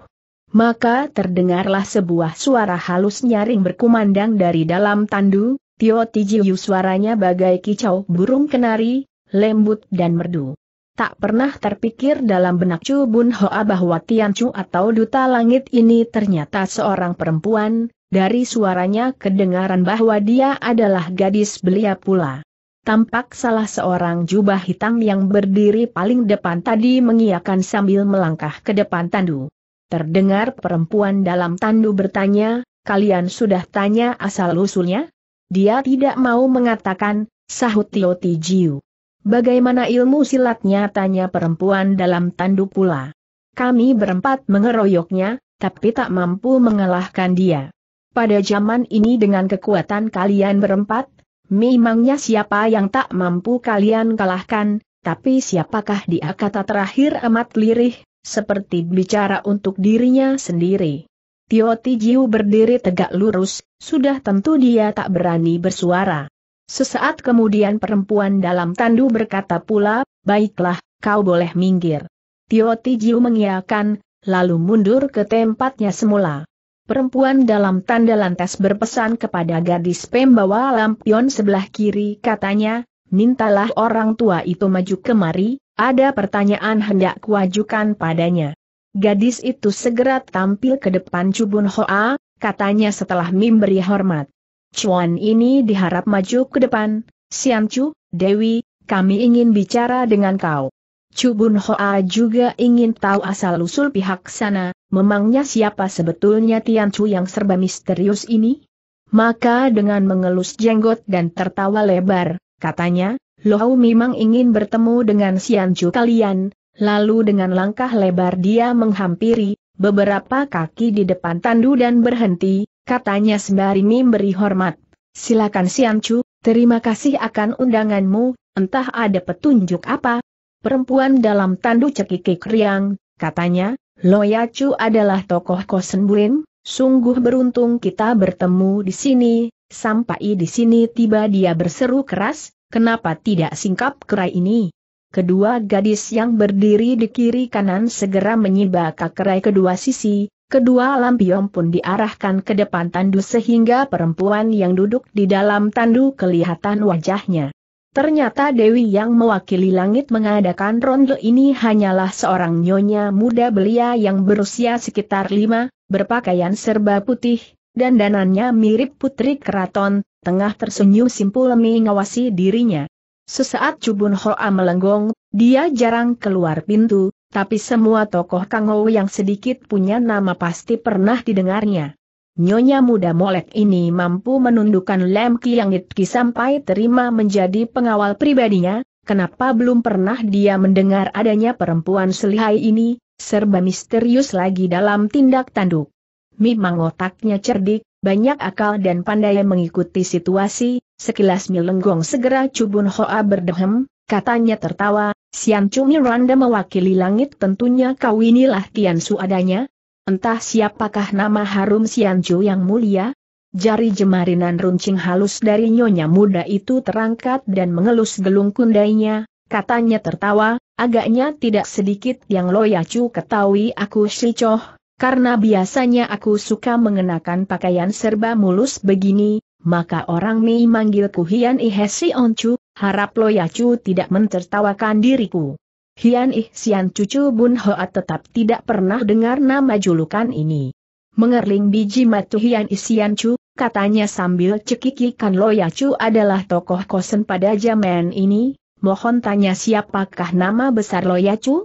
Maka terdengarlah sebuah suara halus nyaring berkumandang dari dalam tandu, Tio Tijiu suaranya bagai kicau burung kenari, lembut dan merdu. Tak pernah terpikir dalam benak Chu Bun Hoa bahwa Tian Chu atau Duta Langit ini ternyata seorang perempuan, dari suaranya kedengaran bahwa dia adalah gadis belia pula. Tampak salah seorang jubah hitam yang berdiri paling depan tadi mengiakan sambil melangkah ke depan tandu. Terdengar perempuan dalam tandu bertanya, kalian sudah tanya asal-usulnya? Dia tidak mau mengatakan, sahut Tio Tijiu. Bagaimana ilmu silatnya tanya perempuan dalam tandu pula. Kami berempat mengeroyoknya, tapi tak mampu mengalahkan dia. Pada zaman ini dengan kekuatan kalian berempat, memangnya siapa yang tak mampu kalian kalahkan, tapi siapakah dia kata terakhir amat lirih, seperti bicara untuk dirinya sendiri. Tio Tijiu berdiri tegak lurus, sudah tentu dia tak berani bersuara. Sesaat kemudian perempuan dalam tandu berkata pula, baiklah, kau boleh minggir. Tio Tijiu mengiakan, lalu mundur ke tempatnya semula. Perempuan dalam tanda lantas berpesan kepada gadis pembawa lampion sebelah kiri katanya, mintalah orang tua itu maju kemari, ada pertanyaan hendak kuajukan padanya. Gadis itu segera tampil ke depan Cubun Hoa, katanya setelah memberi hormat. Chuan ini diharap maju ke depan, Sian Chu, Dewi, kami ingin bicara dengan kau. Cubun Hoa juga ingin tahu asal-usul pihak sana, memangnya siapa sebetulnya Tian Chu yang serba misterius ini? Maka dengan mengelus jenggot dan tertawa lebar, katanya, Lohau memang ingin bertemu dengan Sianju kalian, lalu dengan langkah lebar dia menghampiri, beberapa kaki di depan Tandu dan berhenti, katanya sembari memberi hormat. Silakan Sianju, terima kasih akan undanganmu, entah ada petunjuk apa. Perempuan dalam Tandu cekikik riang, katanya, Loyacu adalah tokoh Kosenbuin, sungguh beruntung kita bertemu di sini, sampai di sini tiba dia berseru keras, Kenapa tidak singkap kerai ini? Kedua gadis yang berdiri di kiri kanan segera menyibak ke kerai kedua sisi, kedua lampion pun diarahkan ke depan tandu sehingga perempuan yang duduk di dalam tandu kelihatan wajahnya. Ternyata Dewi yang mewakili langit mengadakan ronde ini hanyalah seorang nyonya muda belia yang berusia sekitar lima, berpakaian serba putih, dan danannya mirip putri keraton, Tengah tersenyum simpul mengawasi dirinya. Sesaat Cubun Hoa melenggong, dia jarang keluar pintu, tapi semua tokoh Kangou yang sedikit punya nama pasti pernah didengarnya. Nyonya muda molek ini mampu menundukkan Lem Kiangitki sampai terima menjadi pengawal pribadinya, kenapa belum pernah dia mendengar adanya perempuan selihai ini, serba misterius lagi dalam tindak tanduk. Memang otaknya cerdik, banyak akal dan pandai mengikuti situasi, sekilas Milenggong segera Cubun Hoa berdehem, katanya tertawa, Sian Cumi Randa mewakili langit tentunya kau inilah Tian Su adanya. Entah siapakah nama harum Sian Chu yang mulia? Jari jemarinan runcing halus dari nyonya muda itu terangkat dan mengelus gelung kundainya, katanya tertawa, agaknya tidak sedikit yang Loyacu ketahui aku si Coh, karena biasanya aku suka mengenakan pakaian serba mulus begini, maka orang Mei manggilku Hian Ih Si Oncu, harap ya Cu tidak mentertawakan diriku. Hian Ih Sian Cucu Bun Hoa tetap tidak pernah dengar nama julukan ini. Mengerling biji matu Hian Ih Sian Cu, katanya sambil cekikikan ya Cu adalah tokoh kosen pada zaman ini, mohon tanya siapakah nama besar ya Cu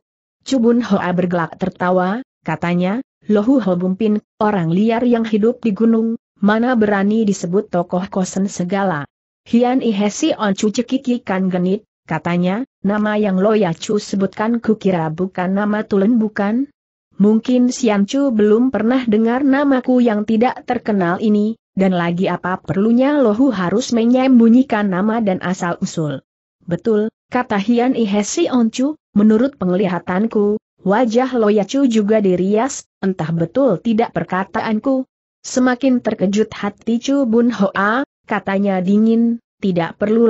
Bun Hoa bergelak tertawa, katanya, Lohu Hobumpin, orang liar yang hidup di gunung, mana berani disebut tokoh kosen segala. Hian Ihesi On Chu cekikikan genit, katanya, nama yang Loya Chu sebutkan kukira bukan nama Tulen bukan? Mungkin Sian Chu belum pernah dengar namaku yang tidak terkenal ini, dan lagi apa perlunya Lohu harus menyembunyikan nama dan asal-usul. Betul, kata Hian Ihesi On menurut penglihatanku, Wajah Loyacu juga dirias, entah betul tidak perkataanku. Semakin terkejut hati Chu Bun Hoa, katanya dingin, tidak perlu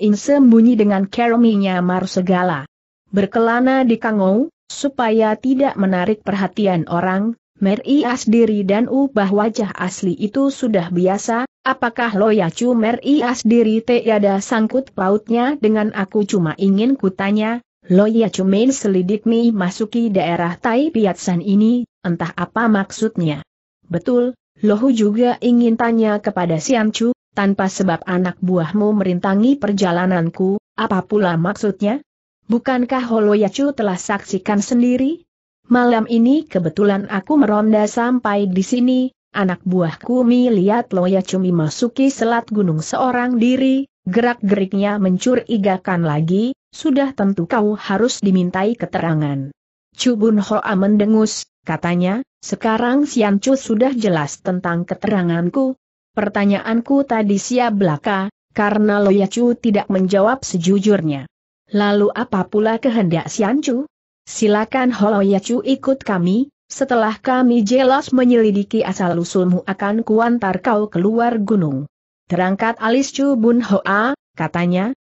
In sembunyi dengan kerominya mar segala. Berkelana di Kangou, supaya tidak menarik perhatian orang, meri asdiri dan ubah wajah asli itu sudah biasa, apakah Loyacu asdiri diri tiada sangkut pautnya dengan aku cuma ingin kutanya, Loya Cumil selidik mi masuki daerah Tai Piatsan ini, entah apa maksudnya. Betul, Lohu juga ingin tanya kepada Sian Chu, tanpa sebab anak buahmu merintangi perjalananku, apa pula maksudnya? Bukankah Loya Chu telah saksikan sendiri? Malam ini kebetulan aku meronda sampai di sini, anak buahku mi lihat Loya Cumi masuki selat gunung seorang diri, gerak-geriknya mencurigakan lagi, sudah tentu kau harus dimintai keterangan. Cubun Hoa mendengus, katanya, sekarang Sian Chu sudah jelas tentang keteranganku. Pertanyaanku tadi sia belaka, karena Loya Chu tidak menjawab sejujurnya. Lalu apa pula kehendak Sian Chu? Silakan Loya Chu ikut kami, setelah kami jelas menyelidiki asal-usulmu akan kuantar kau keluar gunung. Terangkat alis Chu Bun Hoa, Katanya,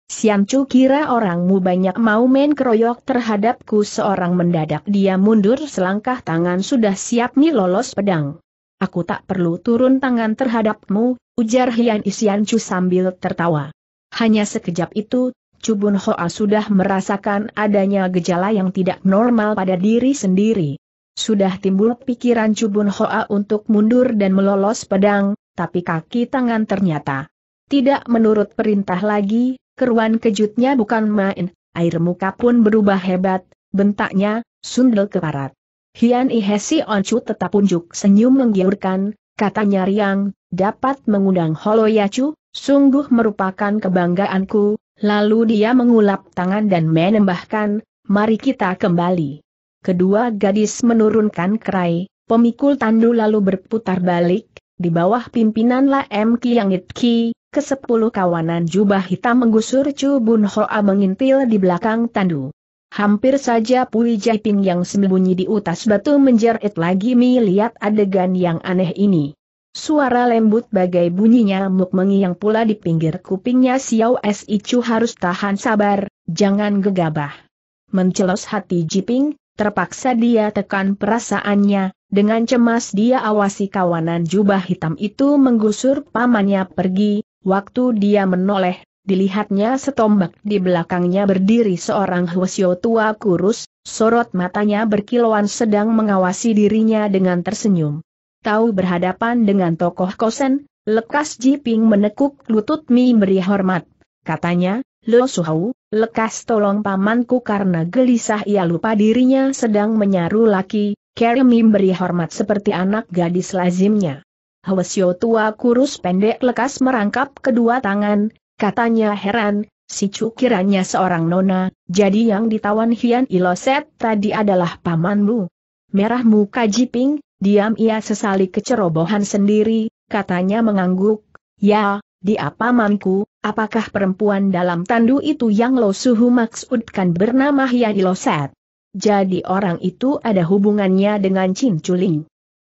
Chu kira orangmu banyak mau main keroyok terhadapku seorang mendadak dia mundur selangkah tangan sudah siap nih lolos pedang. Aku tak perlu turun tangan terhadapmu, ujar Hian Chu sambil tertawa. Hanya sekejap itu, Cubun Hoa sudah merasakan adanya gejala yang tidak normal pada diri sendiri. Sudah timbul pikiran Cubun Hoa untuk mundur dan melolos pedang, tapi kaki tangan ternyata tidak menurut perintah lagi, keruan kejutnya bukan main, air muka pun berubah hebat, bentaknya, sundel ke parat. Hian Ihesi Oncu tetap unjuk senyum menggiurkan, katanya riang, dapat mengundang Holo Holoyacu, sungguh merupakan kebanggaanku, lalu dia mengulap tangan dan menembahkan, mari kita kembali. Kedua gadis menurunkan kerai, pemikul tandu lalu berputar balik, di bawah pimpinan La M Kiangit Ki, kesepuluh kawanan jubah hitam menggusur Chu Bun Hoa mengintil di belakang Tandu. Hampir saja Pui Jaiping yang sembunyi di utas batu menjerit lagi melihat adegan yang aneh ini. Suara lembut bagai bunyinya muk mengiang pula di pinggir kupingnya Xiao Si Chu harus tahan sabar, jangan gegabah. Mencelos hati Jiping, terpaksa dia tekan perasaannya, dengan cemas dia awasi kawanan jubah hitam itu menggusur pamannya pergi, Waktu dia menoleh, dilihatnya setombak di belakangnya berdiri seorang Hwasyo tua kurus, sorot matanya berkilauan sedang mengawasi dirinya dengan tersenyum. Tahu berhadapan dengan tokoh kosen, lekas Jiping menekuk lutut Mi beri hormat. Katanya, Lo Suhau, lekas tolong pamanku karena gelisah ia lupa dirinya sedang menyaru laki, Mi beri hormat seperti anak gadis lazimnya. Hwasyo tua kurus pendek lekas merangkap kedua tangan, katanya heran, si Cu kiranya seorang nona, jadi yang ditawan Hian Iloset tadi adalah pamanmu. Merah muka Jiping, diam ia sesali kecerobohan sendiri, katanya mengangguk, ya, di apa manku, apakah perempuan dalam tandu itu yang Lo Suhu maksudkan bernama Hian Iloset? Jadi orang itu ada hubungannya dengan Cin Chuling.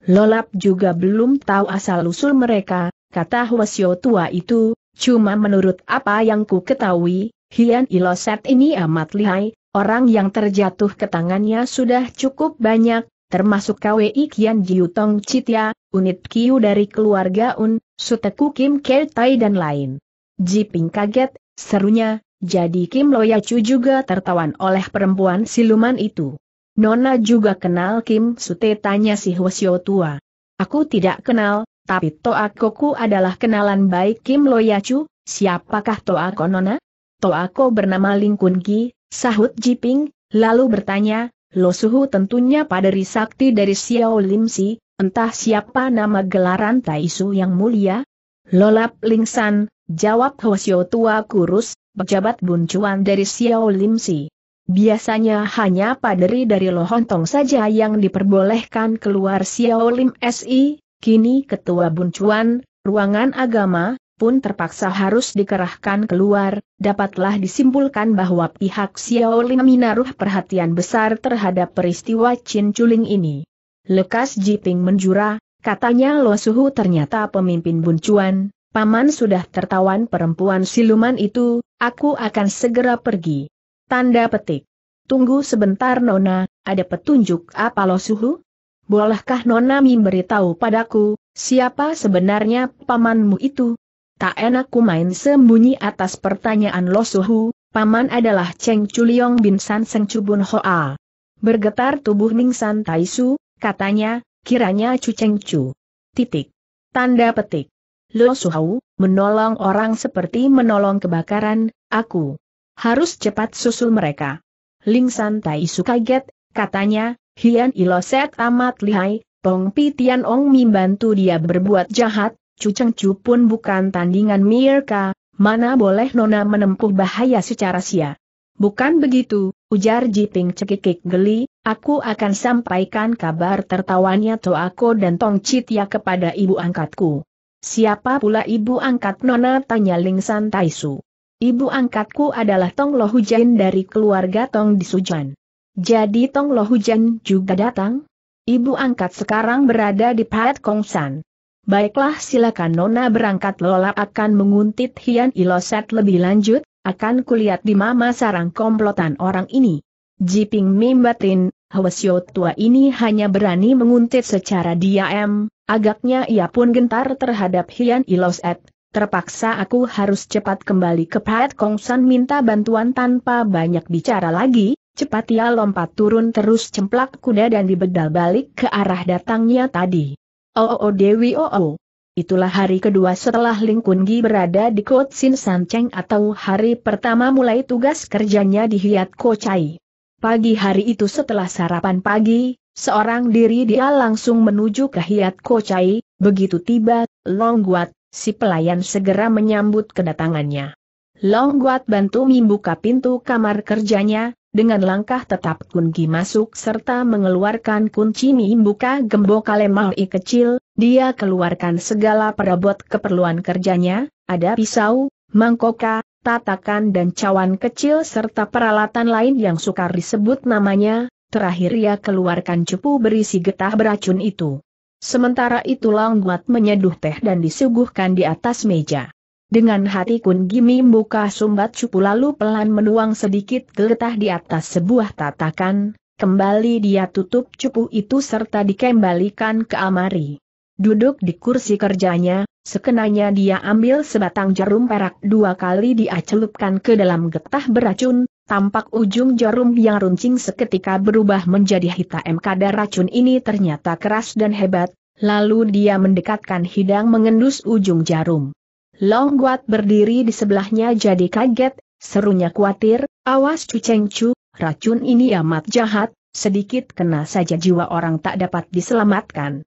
Lolap juga belum tahu asal-usul mereka, kata Hwasyo tua itu, cuma menurut apa yang ku ketahui, Hian Iloset ini amat lihai, orang yang terjatuh ke tangannya sudah cukup banyak, termasuk KWI Kian Jiutong Citya, unit Kiu dari keluarga Un, Suteku Kim Keltai dan lain. Jiping kaget, serunya, jadi Kim Loyacu juga tertawan oleh perempuan siluman itu. Nona juga kenal Kim Sute tanya si Hwasyo tua. Aku tidak kenal, tapi Toa Koku adalah kenalan baik Kim Loyacu, siapakah Toa Ko Nona? Toa Ko bernama Ling Kun Ki, sahut Jiping, lalu bertanya, Lo Suhu tentunya pada risakti dari Xiao Lim Si, entah siapa nama gelaran Taisu yang mulia? Lolap Ling San, jawab Hwasyo tua kurus, pejabat buncuan dari Xiao Lim Si. Biasanya hanya paderi dari Lohontong saja yang diperbolehkan keluar Xiaolim SI, kini ketua buncuan, ruangan agama, pun terpaksa harus dikerahkan keluar, dapatlah disimpulkan bahwa pihak Xiaolim menaruh perhatian besar terhadap peristiwa Chin Chuling ini. Lekas Jiping menjura, katanya Lo Suhu ternyata pemimpin buncuan, paman sudah tertawan perempuan siluman itu, aku akan segera pergi. Tanda petik. Tunggu sebentar Nona, ada petunjuk apa lo suhu? Bolehkah Nona memberitahu padaku, siapa sebenarnya pamanmu itu? Tak enak ku main sembunyi atas pertanyaan Lo Suhu, paman adalah Cheng Chuliong bin San Seng Chubun Hoa. Bergetar tubuh Ningsan Taisu, katanya, kiranya Chu Cheng Chu. Titik. Tanda petik. Lo Suhu, menolong orang seperti menolong kebakaran, aku. Harus cepat susul mereka. Ling San Tai Su kaget, katanya, Hian Iloset amat lihai, Tong Pi Tian Ong membantu dia berbuat jahat, Cu Cheng Cu pun bukan tandingan Mirka, mana boleh Nona menempuh bahaya secara sia. Bukan begitu, ujar Jiping cekikik geli, aku akan sampaikan kabar tertawanya Toako dan Tong Ya kepada ibu angkatku. Siapa pula ibu angkat Nona tanya Ling San Tai Su. Ibu angkatku adalah Tong Lo Hujan dari keluarga Tong di Disujan. Jadi Tong Lo Hujan juga datang? Ibu angkat sekarang berada di Pat Kongsan. Baiklah silakan Nona berangkat Lola akan menguntit Hian Iloset lebih lanjut, akan kulihat di mama sarang komplotan orang ini. Jiping Mimbatin, Hwasyo tua ini hanya berani menguntit secara diam, agaknya ia pun gentar terhadap Hian Iloset, terpaksa aku harus cepat kembali ke Pat Kongsan minta bantuan tanpa banyak bicara lagi, cepat ia lompat turun terus cemplak kuda dan dibedal balik ke arah datangnya tadi. Oh, oh, oh Dewi oh, oh. Itulah hari kedua setelah Ling berada di Kot Sin San Cheng atau hari pertama mulai tugas kerjanya di Hiat Ko Chai. Pagi hari itu setelah sarapan pagi, seorang diri dia langsung menuju ke Hiat Ko Chai, begitu tiba, Long Guat Si pelayan segera menyambut kedatangannya. Long Guat bantu membuka pintu kamar kerjanya, dengan langkah tetap kunci masuk serta mengeluarkan kunci membuka gembok i kecil, dia keluarkan segala perabot keperluan kerjanya, ada pisau, mangkoka, tatakan dan cawan kecil serta peralatan lain yang sukar disebut namanya, terakhir ia keluarkan cupu berisi getah beracun itu. Sementara itu Langguat menyeduh teh dan disuguhkan di atas meja. Dengan hati Kun Gimi membuka sumbat cupu lalu pelan menuang sedikit getah di atas sebuah tatakan, kembali dia tutup cupu itu serta dikembalikan ke amari. Duduk di kursi kerjanya, sekenanya dia ambil sebatang jarum perak dua kali diacelupkan ke dalam getah beracun, Tampak ujung jarum yang runcing seketika berubah menjadi hitam kadar racun ini ternyata keras dan hebat, lalu dia mendekatkan hidang mengendus ujung jarum. Long Guat berdiri di sebelahnya jadi kaget, serunya khawatir, awas cu Cheng Chu, racun ini amat jahat, sedikit kena saja jiwa orang tak dapat diselamatkan.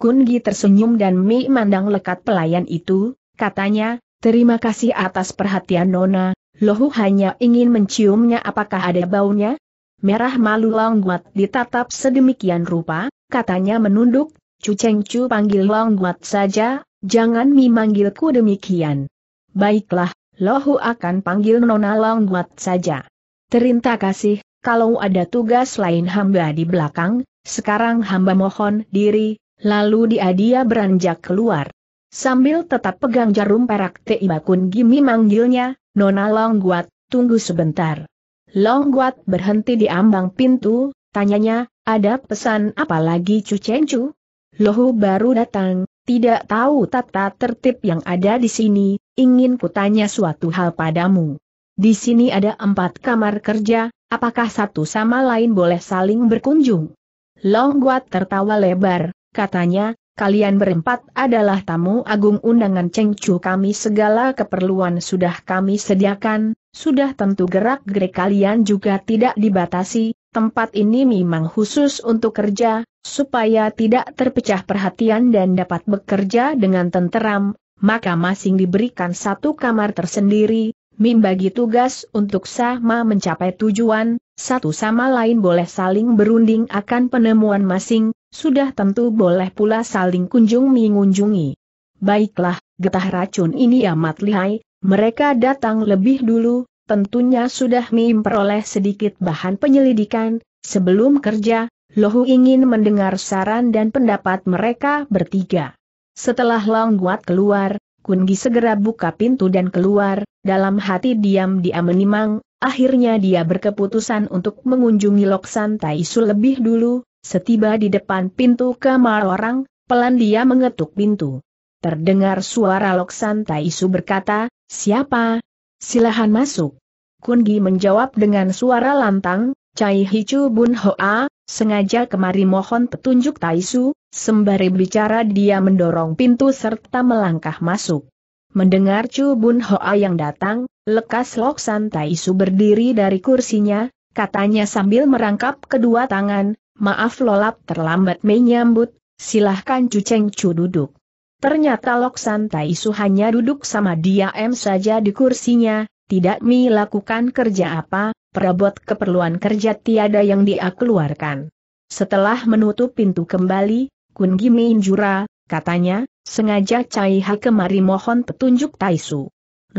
Kun Gi tersenyum dan Mi mandang lekat pelayan itu, katanya, terima kasih atas perhatian Nona, Lohu hanya ingin menciumnya apakah ada baunya? Merah malu Longguat ditatap sedemikian rupa, katanya menunduk, Cu Cheng panggil Longguat saja, jangan mi manggilku demikian. Baiklah, Lohu akan panggil Nona Longguat saja. Terima kasih, kalau ada tugas lain hamba di belakang, sekarang hamba mohon diri, lalu dia dia beranjak keluar. Sambil tetap pegang jarum perak Ti Bakun Gimi manggilnya, Nona Longguat, tunggu sebentar. Longguat berhenti di ambang pintu, tanyanya, ada pesan apa lagi Cu Cencu? Lohu baru datang, tidak tahu tata tertib yang ada di sini, ingin kutanya suatu hal padamu. Di sini ada empat kamar kerja, apakah satu sama lain boleh saling berkunjung? Longguat tertawa lebar, katanya, kalian berempat adalah tamu agung undangan cengcu kami segala keperluan sudah kami sediakan, sudah tentu gerak-gerik kalian juga tidak dibatasi, tempat ini memang khusus untuk kerja, supaya tidak terpecah perhatian dan dapat bekerja dengan tenteram, maka masing diberikan satu kamar tersendiri, Mim bagi tugas untuk sama mencapai tujuan, satu sama lain boleh saling berunding akan penemuan masing, sudah tentu boleh pula saling kunjung mengunjungi. Baiklah, getah racun ini amat lihai, mereka datang lebih dulu, tentunya sudah memperoleh sedikit bahan penyelidikan, sebelum kerja, Lohu ingin mendengar saran dan pendapat mereka bertiga. Setelah Long Guat keluar, Kungi segera buka pintu dan keluar, dalam hati diam-diam menimang, akhirnya dia berkeputusan untuk mengunjungi Loksan Taisu lebih dulu, Setiba di depan pintu kamar orang, pelan dia mengetuk pintu. Terdengar suara Loksan Taisu berkata, siapa? Silahan masuk. Kungi menjawab dengan suara lantang, Cai Hicu Bun Hoa, sengaja kemari mohon petunjuk Taisu, sembari bicara dia mendorong pintu serta melangkah masuk. Mendengar Chu Bun Hoa yang datang, lekas Loksan Taisu berdiri dari kursinya, katanya sambil merangkap kedua tangan, maaf lolap terlambat menyambut, silahkan cuceng Cu duduk. Ternyata Lok Santai Su hanya duduk sama dia M saja di kursinya, tidak melakukan kerja apa, perabot keperluan kerja tiada yang dia keluarkan. Setelah menutup pintu kembali, Kun Gimin Jura, katanya, sengaja Cai Ha kemari mohon petunjuk Taisu.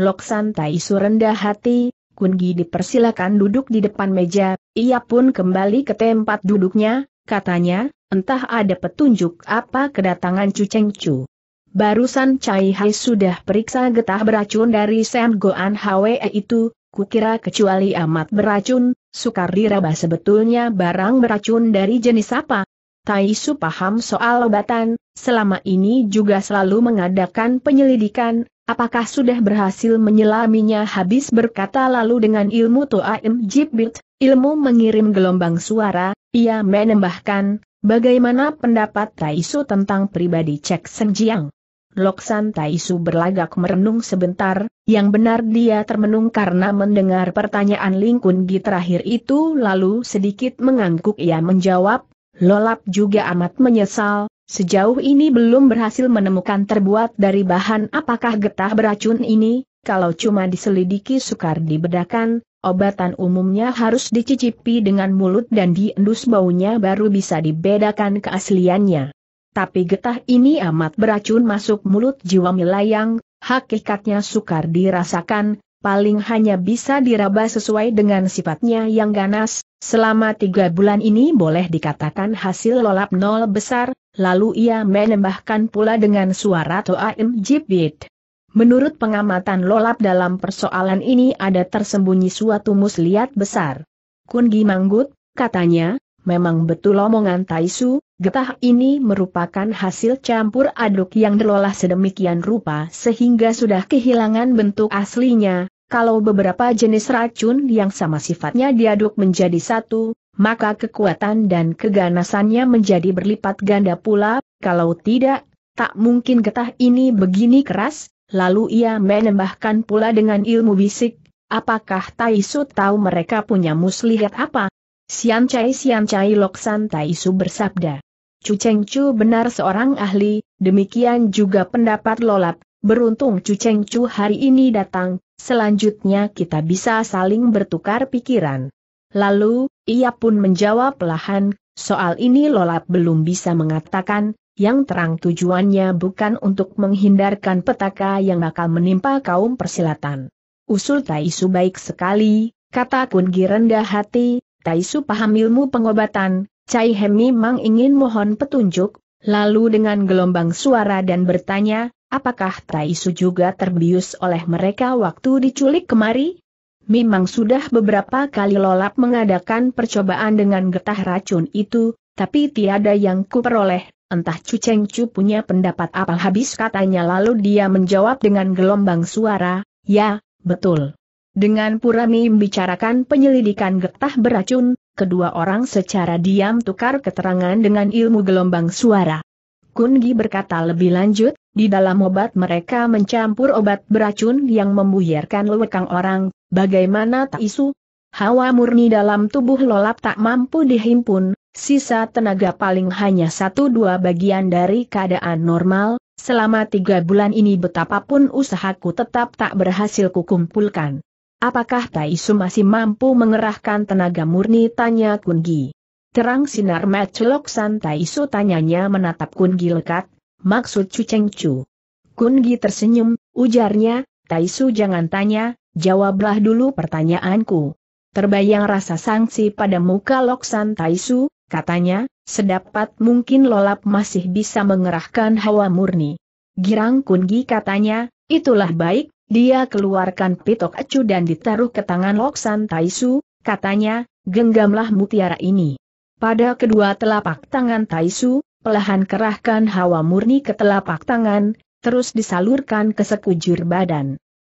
Lok San Taisu rendah hati, Gi dipersilakan duduk di depan meja, ia pun kembali ke tempat duduknya, katanya, entah ada petunjuk apa kedatangan Chu Cheng Chu. Barusan Cai Hai sudah periksa getah beracun dari Sam Goan Hwe itu, kukira kecuali amat beracun, sukar diraba sebetulnya barang beracun dari jenis apa. Tai Su paham soal obatan, selama ini juga selalu mengadakan penyelidikan, Apakah sudah berhasil menyelaminya habis berkata lalu dengan ilmu Im Jibit, ilmu mengirim gelombang suara, ia menambahkan, bagaimana pendapat Taisu tentang pribadi Cek Senjiang? Loksan Taisu berlagak merenung sebentar, yang benar dia termenung karena mendengar pertanyaan Lingkun di terakhir itu lalu sedikit mengangguk ia menjawab, Lolap juga amat menyesal, Sejauh ini belum berhasil menemukan terbuat dari bahan apakah getah beracun ini, kalau cuma diselidiki sukar dibedakan, obatan umumnya harus dicicipi dengan mulut dan diendus baunya baru bisa dibedakan keasliannya. Tapi getah ini amat beracun masuk mulut jiwa milayang, hakikatnya sukar dirasakan, paling hanya bisa diraba sesuai dengan sifatnya yang ganas, selama tiga bulan ini boleh dikatakan hasil lolap nol besar, lalu ia menambahkan pula dengan suara toa m Jibit. Menurut pengamatan lolap dalam persoalan ini ada tersembunyi suatu muslihat besar. Kungi Manggut, katanya, memang betul omongan Taisu, getah ini merupakan hasil campur aduk yang dilolah sedemikian rupa sehingga sudah kehilangan bentuk aslinya, kalau beberapa jenis racun yang sama sifatnya diaduk menjadi satu, maka kekuatan dan keganasannya menjadi berlipat ganda pula, kalau tidak, tak mungkin getah ini begini keras, lalu ia menambahkan pula dengan ilmu bisik, apakah Taisu tahu mereka punya muslihat apa? Sian Chai Sian Chai Loksan Taisu bersabda. Cu Cheng Chu benar seorang ahli, demikian juga pendapat Lolap, Beruntung Chu Cheng Chu hari ini datang, selanjutnya kita bisa saling bertukar pikiran. Lalu, ia pun menjawab lahan, soal ini Lola belum bisa mengatakan, yang terang tujuannya bukan untuk menghindarkan petaka yang bakal menimpa kaum persilatan. Usul Taisu baik sekali, kata Kungi rendah hati, Taisu paham ilmu pengobatan, Cai Hemi memang ingin mohon petunjuk, lalu dengan gelombang suara dan bertanya, Apakah Taisu juga terbius oleh mereka waktu diculik kemari? Memang sudah beberapa kali lolap mengadakan percobaan dengan getah racun itu, tapi tiada yang kuperoleh, entah Cu Cheng Cu punya pendapat apa habis katanya lalu dia menjawab dengan gelombang suara, ya, betul. Dengan Purami membicarakan penyelidikan getah beracun, kedua orang secara diam tukar keterangan dengan ilmu gelombang suara. Kun berkata lebih lanjut, di dalam obat mereka mencampur obat beracun yang membuyarkan lewekang orang, bagaimana tak isu? Hawa murni dalam tubuh lolap tak mampu dihimpun, sisa tenaga paling hanya satu dua bagian dari keadaan normal, selama tiga bulan ini betapapun usahaku tetap tak berhasil kukumpulkan. Apakah Taisu masih mampu mengerahkan tenaga murni? Tanya Kun Terang sinar matchlock santai su tanyanya menatap Kun Kungi lekat, maksud Chu Cheng Chu. Gi tersenyum, ujarnya, Taisu jangan tanya, jawablah dulu pertanyaanku. Terbayang rasa sangsi pada muka Loksan Taisu, katanya, sedapat mungkin lolap masih bisa mengerahkan hawa murni. Girang Kun Gi katanya, itulah baik, dia keluarkan pitok acu dan ditaruh ke tangan Loksan Taisu, katanya, genggamlah mutiara ini. Pada kedua telapak tangan Taisu, pelahan kerahkan hawa murni ke telapak tangan, terus disalurkan ke sekujur badan.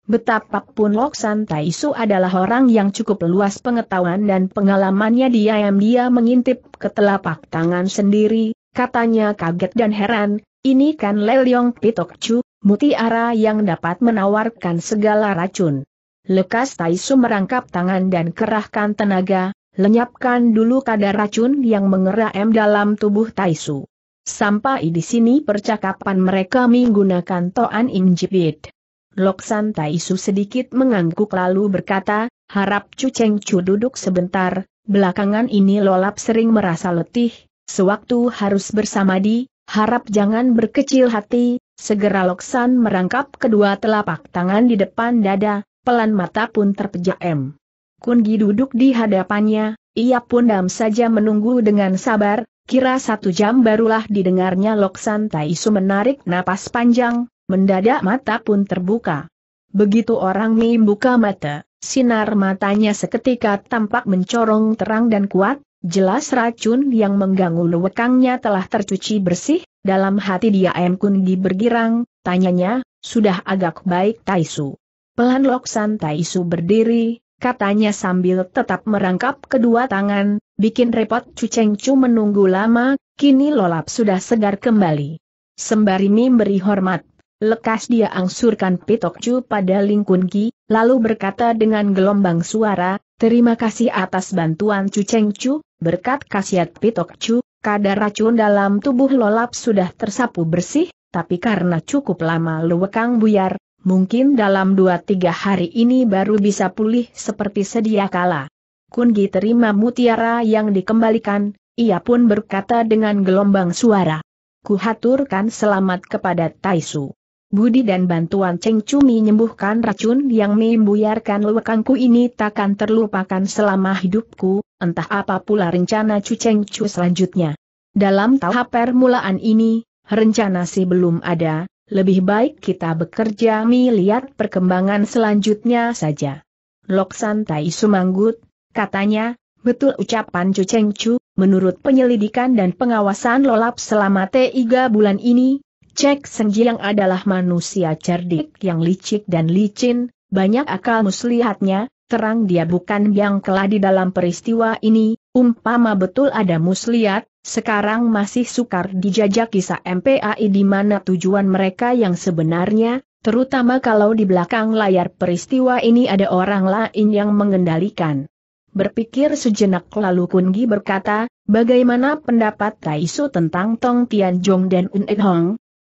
Betapapun Loksan Taisu adalah orang yang cukup luas pengetahuan dan pengalamannya diam dia mengintip ke telapak tangan sendiri, katanya kaget dan heran, ini kan Lelyong Pitokcu, mutiara yang dapat menawarkan segala racun. Lekas Taisu merangkap tangan dan kerahkan tenaga, lenyapkan dulu kadar racun yang mengeram dalam tubuh Taisu. Sampai di sini percakapan mereka menggunakan Toan Im Jibit. Loksan Taisu sedikit mengangguk lalu berkata, harap Chu Cheng Chu duduk sebentar, belakangan ini Lolap sering merasa letih, sewaktu harus bersama di, harap jangan berkecil hati, segera Loksan merangkap kedua telapak tangan di depan dada, pelan mata pun terpejam. Kungi duduk di hadapannya, ia pun dam saja menunggu dengan sabar, kira satu jam barulah didengarnya Loksan Taisu menarik napas panjang, mendadak mata pun terbuka. Begitu orang mi buka mata, sinar matanya seketika tampak mencorong terang dan kuat, jelas racun yang mengganggu lewekangnya telah tercuci bersih, dalam hati dia M. Kungi bergirang, tanyanya, sudah agak baik Taisu. Pelan Loksan Taisu berdiri, katanya sambil tetap merangkap kedua tangan, bikin repot Cu Cheng Chu menunggu lama, kini lolap sudah segar kembali. Sembari memberi hormat, lekas dia angsurkan pitok Cu pada Kun Ki, lalu berkata dengan gelombang suara, terima kasih atas bantuan Cu Cheng Chu, berkat kasihat pitok Cu, kadar racun dalam tubuh lolap sudah tersapu bersih, tapi karena cukup lama luwekang buyar, mungkin dalam dua tiga hari ini baru bisa pulih seperti sedia kala. Kungi terima mutiara yang dikembalikan, ia pun berkata dengan gelombang suara. Kuhaturkan selamat kepada Taisu. Budi dan bantuan Cheng Cumi menyembuhkan racun yang membuyarkan lekangku ini takkan terlupakan selama hidupku, entah apa pula rencana cu Cheng Cu selanjutnya. Dalam tahap permulaan ini, rencana sih belum ada, lebih baik kita bekerja melihat perkembangan selanjutnya saja. Lok Santai Sumanggut, katanya, betul ucapan Cu Cheng Chu, menurut penyelidikan dan pengawasan lolap selama tiga bulan ini, Cek Jiang adalah manusia cerdik yang licik dan licin, banyak akal muslihatnya, terang dia bukan yang kelah di dalam peristiwa ini, Umpama betul ada muslihat, sekarang masih sukar dijajak kisah MPAI di mana tujuan mereka yang sebenarnya, terutama kalau di belakang layar peristiwa ini ada orang lain yang mengendalikan. Berpikir sejenak lalu Kungi berkata, bagaimana pendapat Taisu tentang Tong Tian Jong dan Un Hong?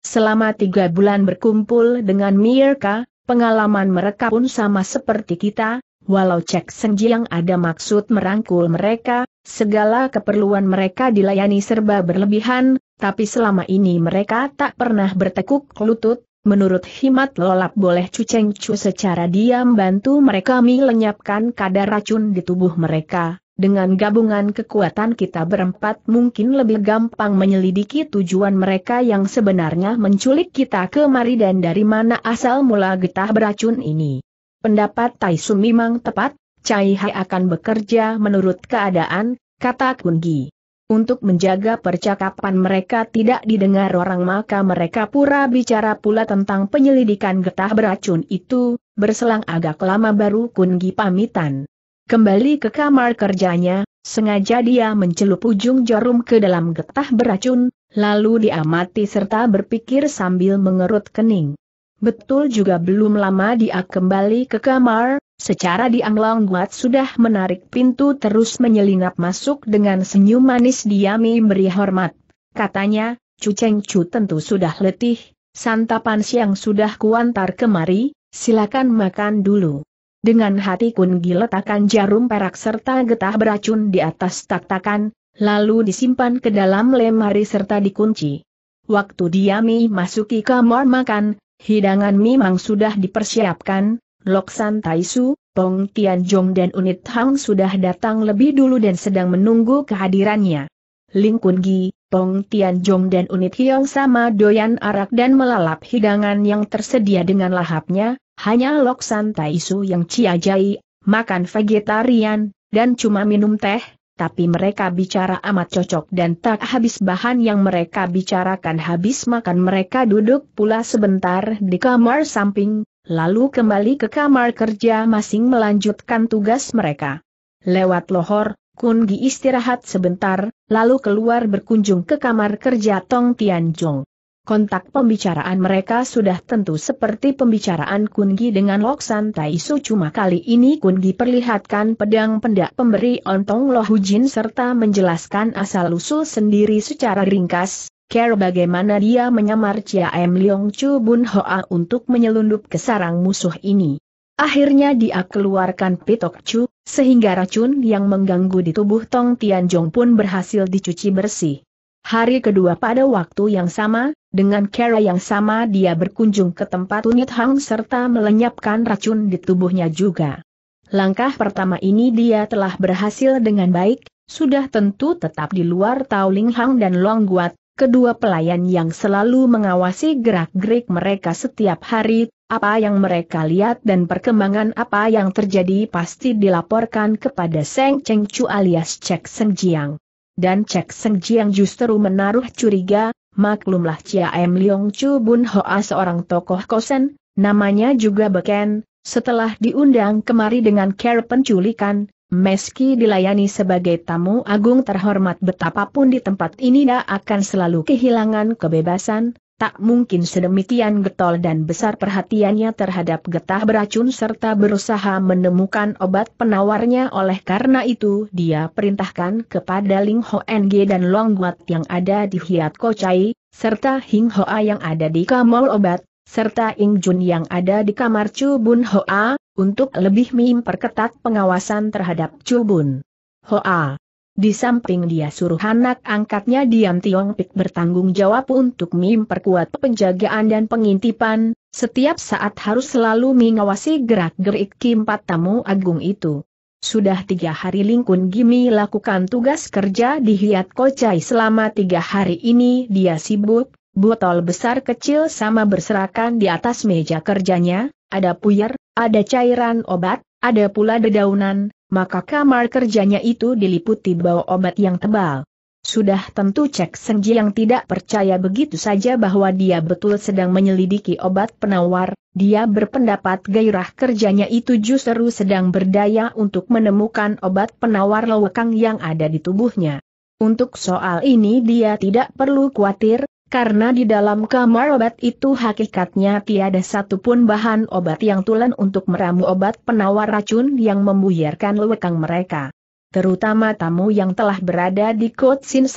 Selama tiga bulan berkumpul dengan Mirka, pengalaman mereka pun sama seperti kita, Walau Cek Senjiang ada maksud merangkul mereka, segala keperluan mereka dilayani serba berlebihan, tapi selama ini mereka tak pernah bertekuk lutut, menurut himat lolap boleh cuceng cu secara diam bantu mereka melenyapkan kadar racun di tubuh mereka. Dengan gabungan kekuatan kita berempat mungkin lebih gampang menyelidiki tujuan mereka yang sebenarnya menculik kita kemari dan dari mana asal mula getah beracun ini. Pendapat Tai Su memang tepat, Cai Hai akan bekerja menurut keadaan, kata Kungi. Untuk menjaga percakapan mereka tidak didengar orang maka mereka pura bicara pula tentang penyelidikan getah beracun itu, berselang agak lama baru Kungi pamitan. Kembali ke kamar kerjanya, sengaja dia mencelup ujung jarum ke dalam getah beracun, lalu diamati serta berpikir sambil mengerut kening. Betul juga belum lama dia kembali ke kamar, secara dianglong Guat sudah menarik pintu terus menyelinap masuk dengan senyum manis Diami beri hormat. Katanya, Cu Cheng Chu tentu sudah letih, santapan siang sudah kuantar kemari, silakan makan dulu. Dengan hati Kungi letakkan jarum perak serta getah beracun di atas taktakan, lalu disimpan ke dalam lemari serta dikunci. Waktu Diami masuki kamar makan, Hidangan memang sudah dipersiapkan, Loksan Taisu, Pong Tianjong dan Unit Hang sudah datang lebih dulu dan sedang menunggu kehadirannya. Ling Kun Gi, Pong Tianjong dan Unit Hiong sama doyan arak dan melalap hidangan yang tersedia dengan lahapnya, hanya Loksan Taisu yang ciajai, makan vegetarian, dan cuma minum teh, tapi mereka bicara amat cocok dan tak habis bahan yang mereka bicarakan habis makan mereka duduk pula sebentar di kamar samping, lalu kembali ke kamar kerja masing melanjutkan tugas mereka. Lewat lohor, Kun Gi istirahat sebentar, lalu keluar berkunjung ke kamar kerja Tong Tianjong. Kontak pembicaraan mereka sudah tentu seperti pembicaraan Kungi dengan Loksan Taisu cuma kali ini Kungi perlihatkan pedang pendak pemberi ontong Lohujin serta menjelaskan asal-usul sendiri secara ringkas, care bagaimana dia menyamar Cia M. Leong Chu Bun Hoa untuk menyelundup ke sarang musuh ini. Akhirnya dia keluarkan pitok Chu, sehingga racun yang mengganggu di tubuh Tong Tianjong pun berhasil dicuci bersih. Hari kedua pada waktu yang sama, dengan cara yang sama dia berkunjung ke tempat unit Hang serta melenyapkan racun di tubuhnya juga. Langkah pertama ini dia telah berhasil dengan baik, sudah tentu tetap di luar Tao Ling Hang dan Long Guat, kedua pelayan yang selalu mengawasi gerak-gerik mereka setiap hari, apa yang mereka lihat dan perkembangan apa yang terjadi pasti dilaporkan kepada Seng Cheng Chu alias Cek Seng Jiang dan Cek Seng Jiang justru menaruh curiga, maklumlah Chia M. Leong Chu Bun Hoa seorang tokoh kosen, namanya juga beken, setelah diundang kemari dengan care penculikan, meski dilayani sebagai tamu agung terhormat betapapun di tempat ini dia akan selalu kehilangan kebebasan, tak mungkin sedemikian getol dan besar perhatiannya terhadap getah beracun serta berusaha menemukan obat penawarnya oleh karena itu dia perintahkan kepada Ling Ho Ng dan Long Guat yang ada di Hiat Chai, serta Hing Ho A yang ada di Kamol Obat, serta Ing Jun yang ada di kamar Chu Bun A, untuk lebih memperketat pengawasan terhadap Chu Bun A. Di samping dia suruh anak angkatnya Diam Tiong Pik bertanggung jawab untuk memperkuat penjagaan dan pengintipan, setiap saat harus selalu mengawasi gerak-gerik keempat tamu agung itu. Sudah tiga hari Lingkun Gimi lakukan tugas kerja di Hiat Kocai selama tiga hari ini dia sibuk, botol besar kecil sama berserakan di atas meja kerjanya, ada puyer, ada cairan obat, ada pula dedaunan, maka kamar kerjanya itu diliputi bau obat yang tebal. Sudah tentu Cek Senji yang tidak percaya begitu saja bahwa dia betul sedang menyelidiki obat penawar, dia berpendapat gairah kerjanya itu justru sedang berdaya untuk menemukan obat penawar lewekang yang ada di tubuhnya. Untuk soal ini dia tidak perlu khawatir, karena di dalam kamar obat itu hakikatnya tiada satupun bahan obat yang tulen untuk meramu obat penawar racun yang membuyarkan lewekang mereka. Terutama tamu yang telah berada di Kot Sin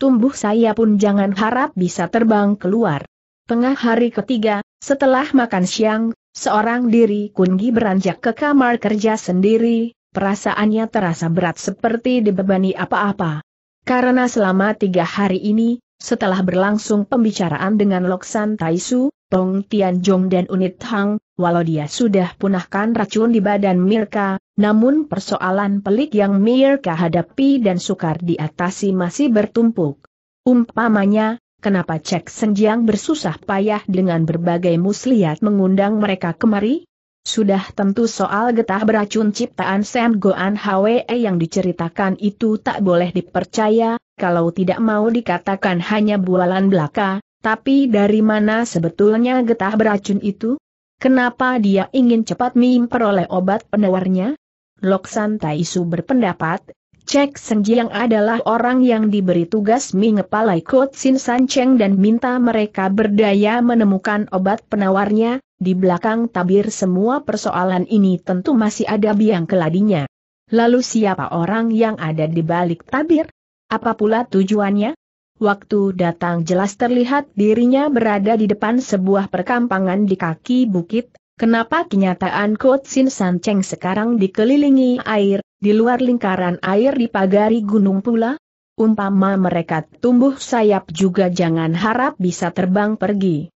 tumbuh saya pun jangan harap bisa terbang keluar. Tengah hari ketiga, setelah makan siang, seorang diri Kungi beranjak ke kamar kerja sendiri, perasaannya terasa berat seperti dibebani apa-apa. Karena selama tiga hari ini, setelah berlangsung pembicaraan dengan Loksan Taisu, Tong Tianjong dan Unit Hang, walau dia sudah punahkan racun di badan Mirka, namun persoalan pelik yang Mirka hadapi dan sukar diatasi masih bertumpuk. Umpamanya, kenapa Cek Senjiang bersusah payah dengan berbagai muslihat mengundang mereka kemari? Sudah tentu soal getah beracun ciptaan Sam Goan Hwe yang diceritakan itu tak boleh dipercaya, kalau tidak mau dikatakan hanya bualan belaka, tapi dari mana sebetulnya getah beracun itu? Kenapa dia ingin cepat memperoleh obat penawarnya? Loksan Taisu berpendapat, Cek Senjiang adalah orang yang diberi tugas mengepalai Kut Sin San Cheng dan minta mereka berdaya menemukan obat penawarnya, di belakang tabir semua persoalan ini tentu masih ada biang keladinya. Lalu siapa orang yang ada di balik tabir? Apa pula tujuannya? Waktu datang jelas terlihat dirinya berada di depan sebuah perkampangan di kaki bukit, kenapa kenyataan Kotsin Cheng sekarang dikelilingi air, di luar lingkaran air dipagari gunung pula? Umpama mereka tumbuh sayap juga jangan harap bisa terbang pergi.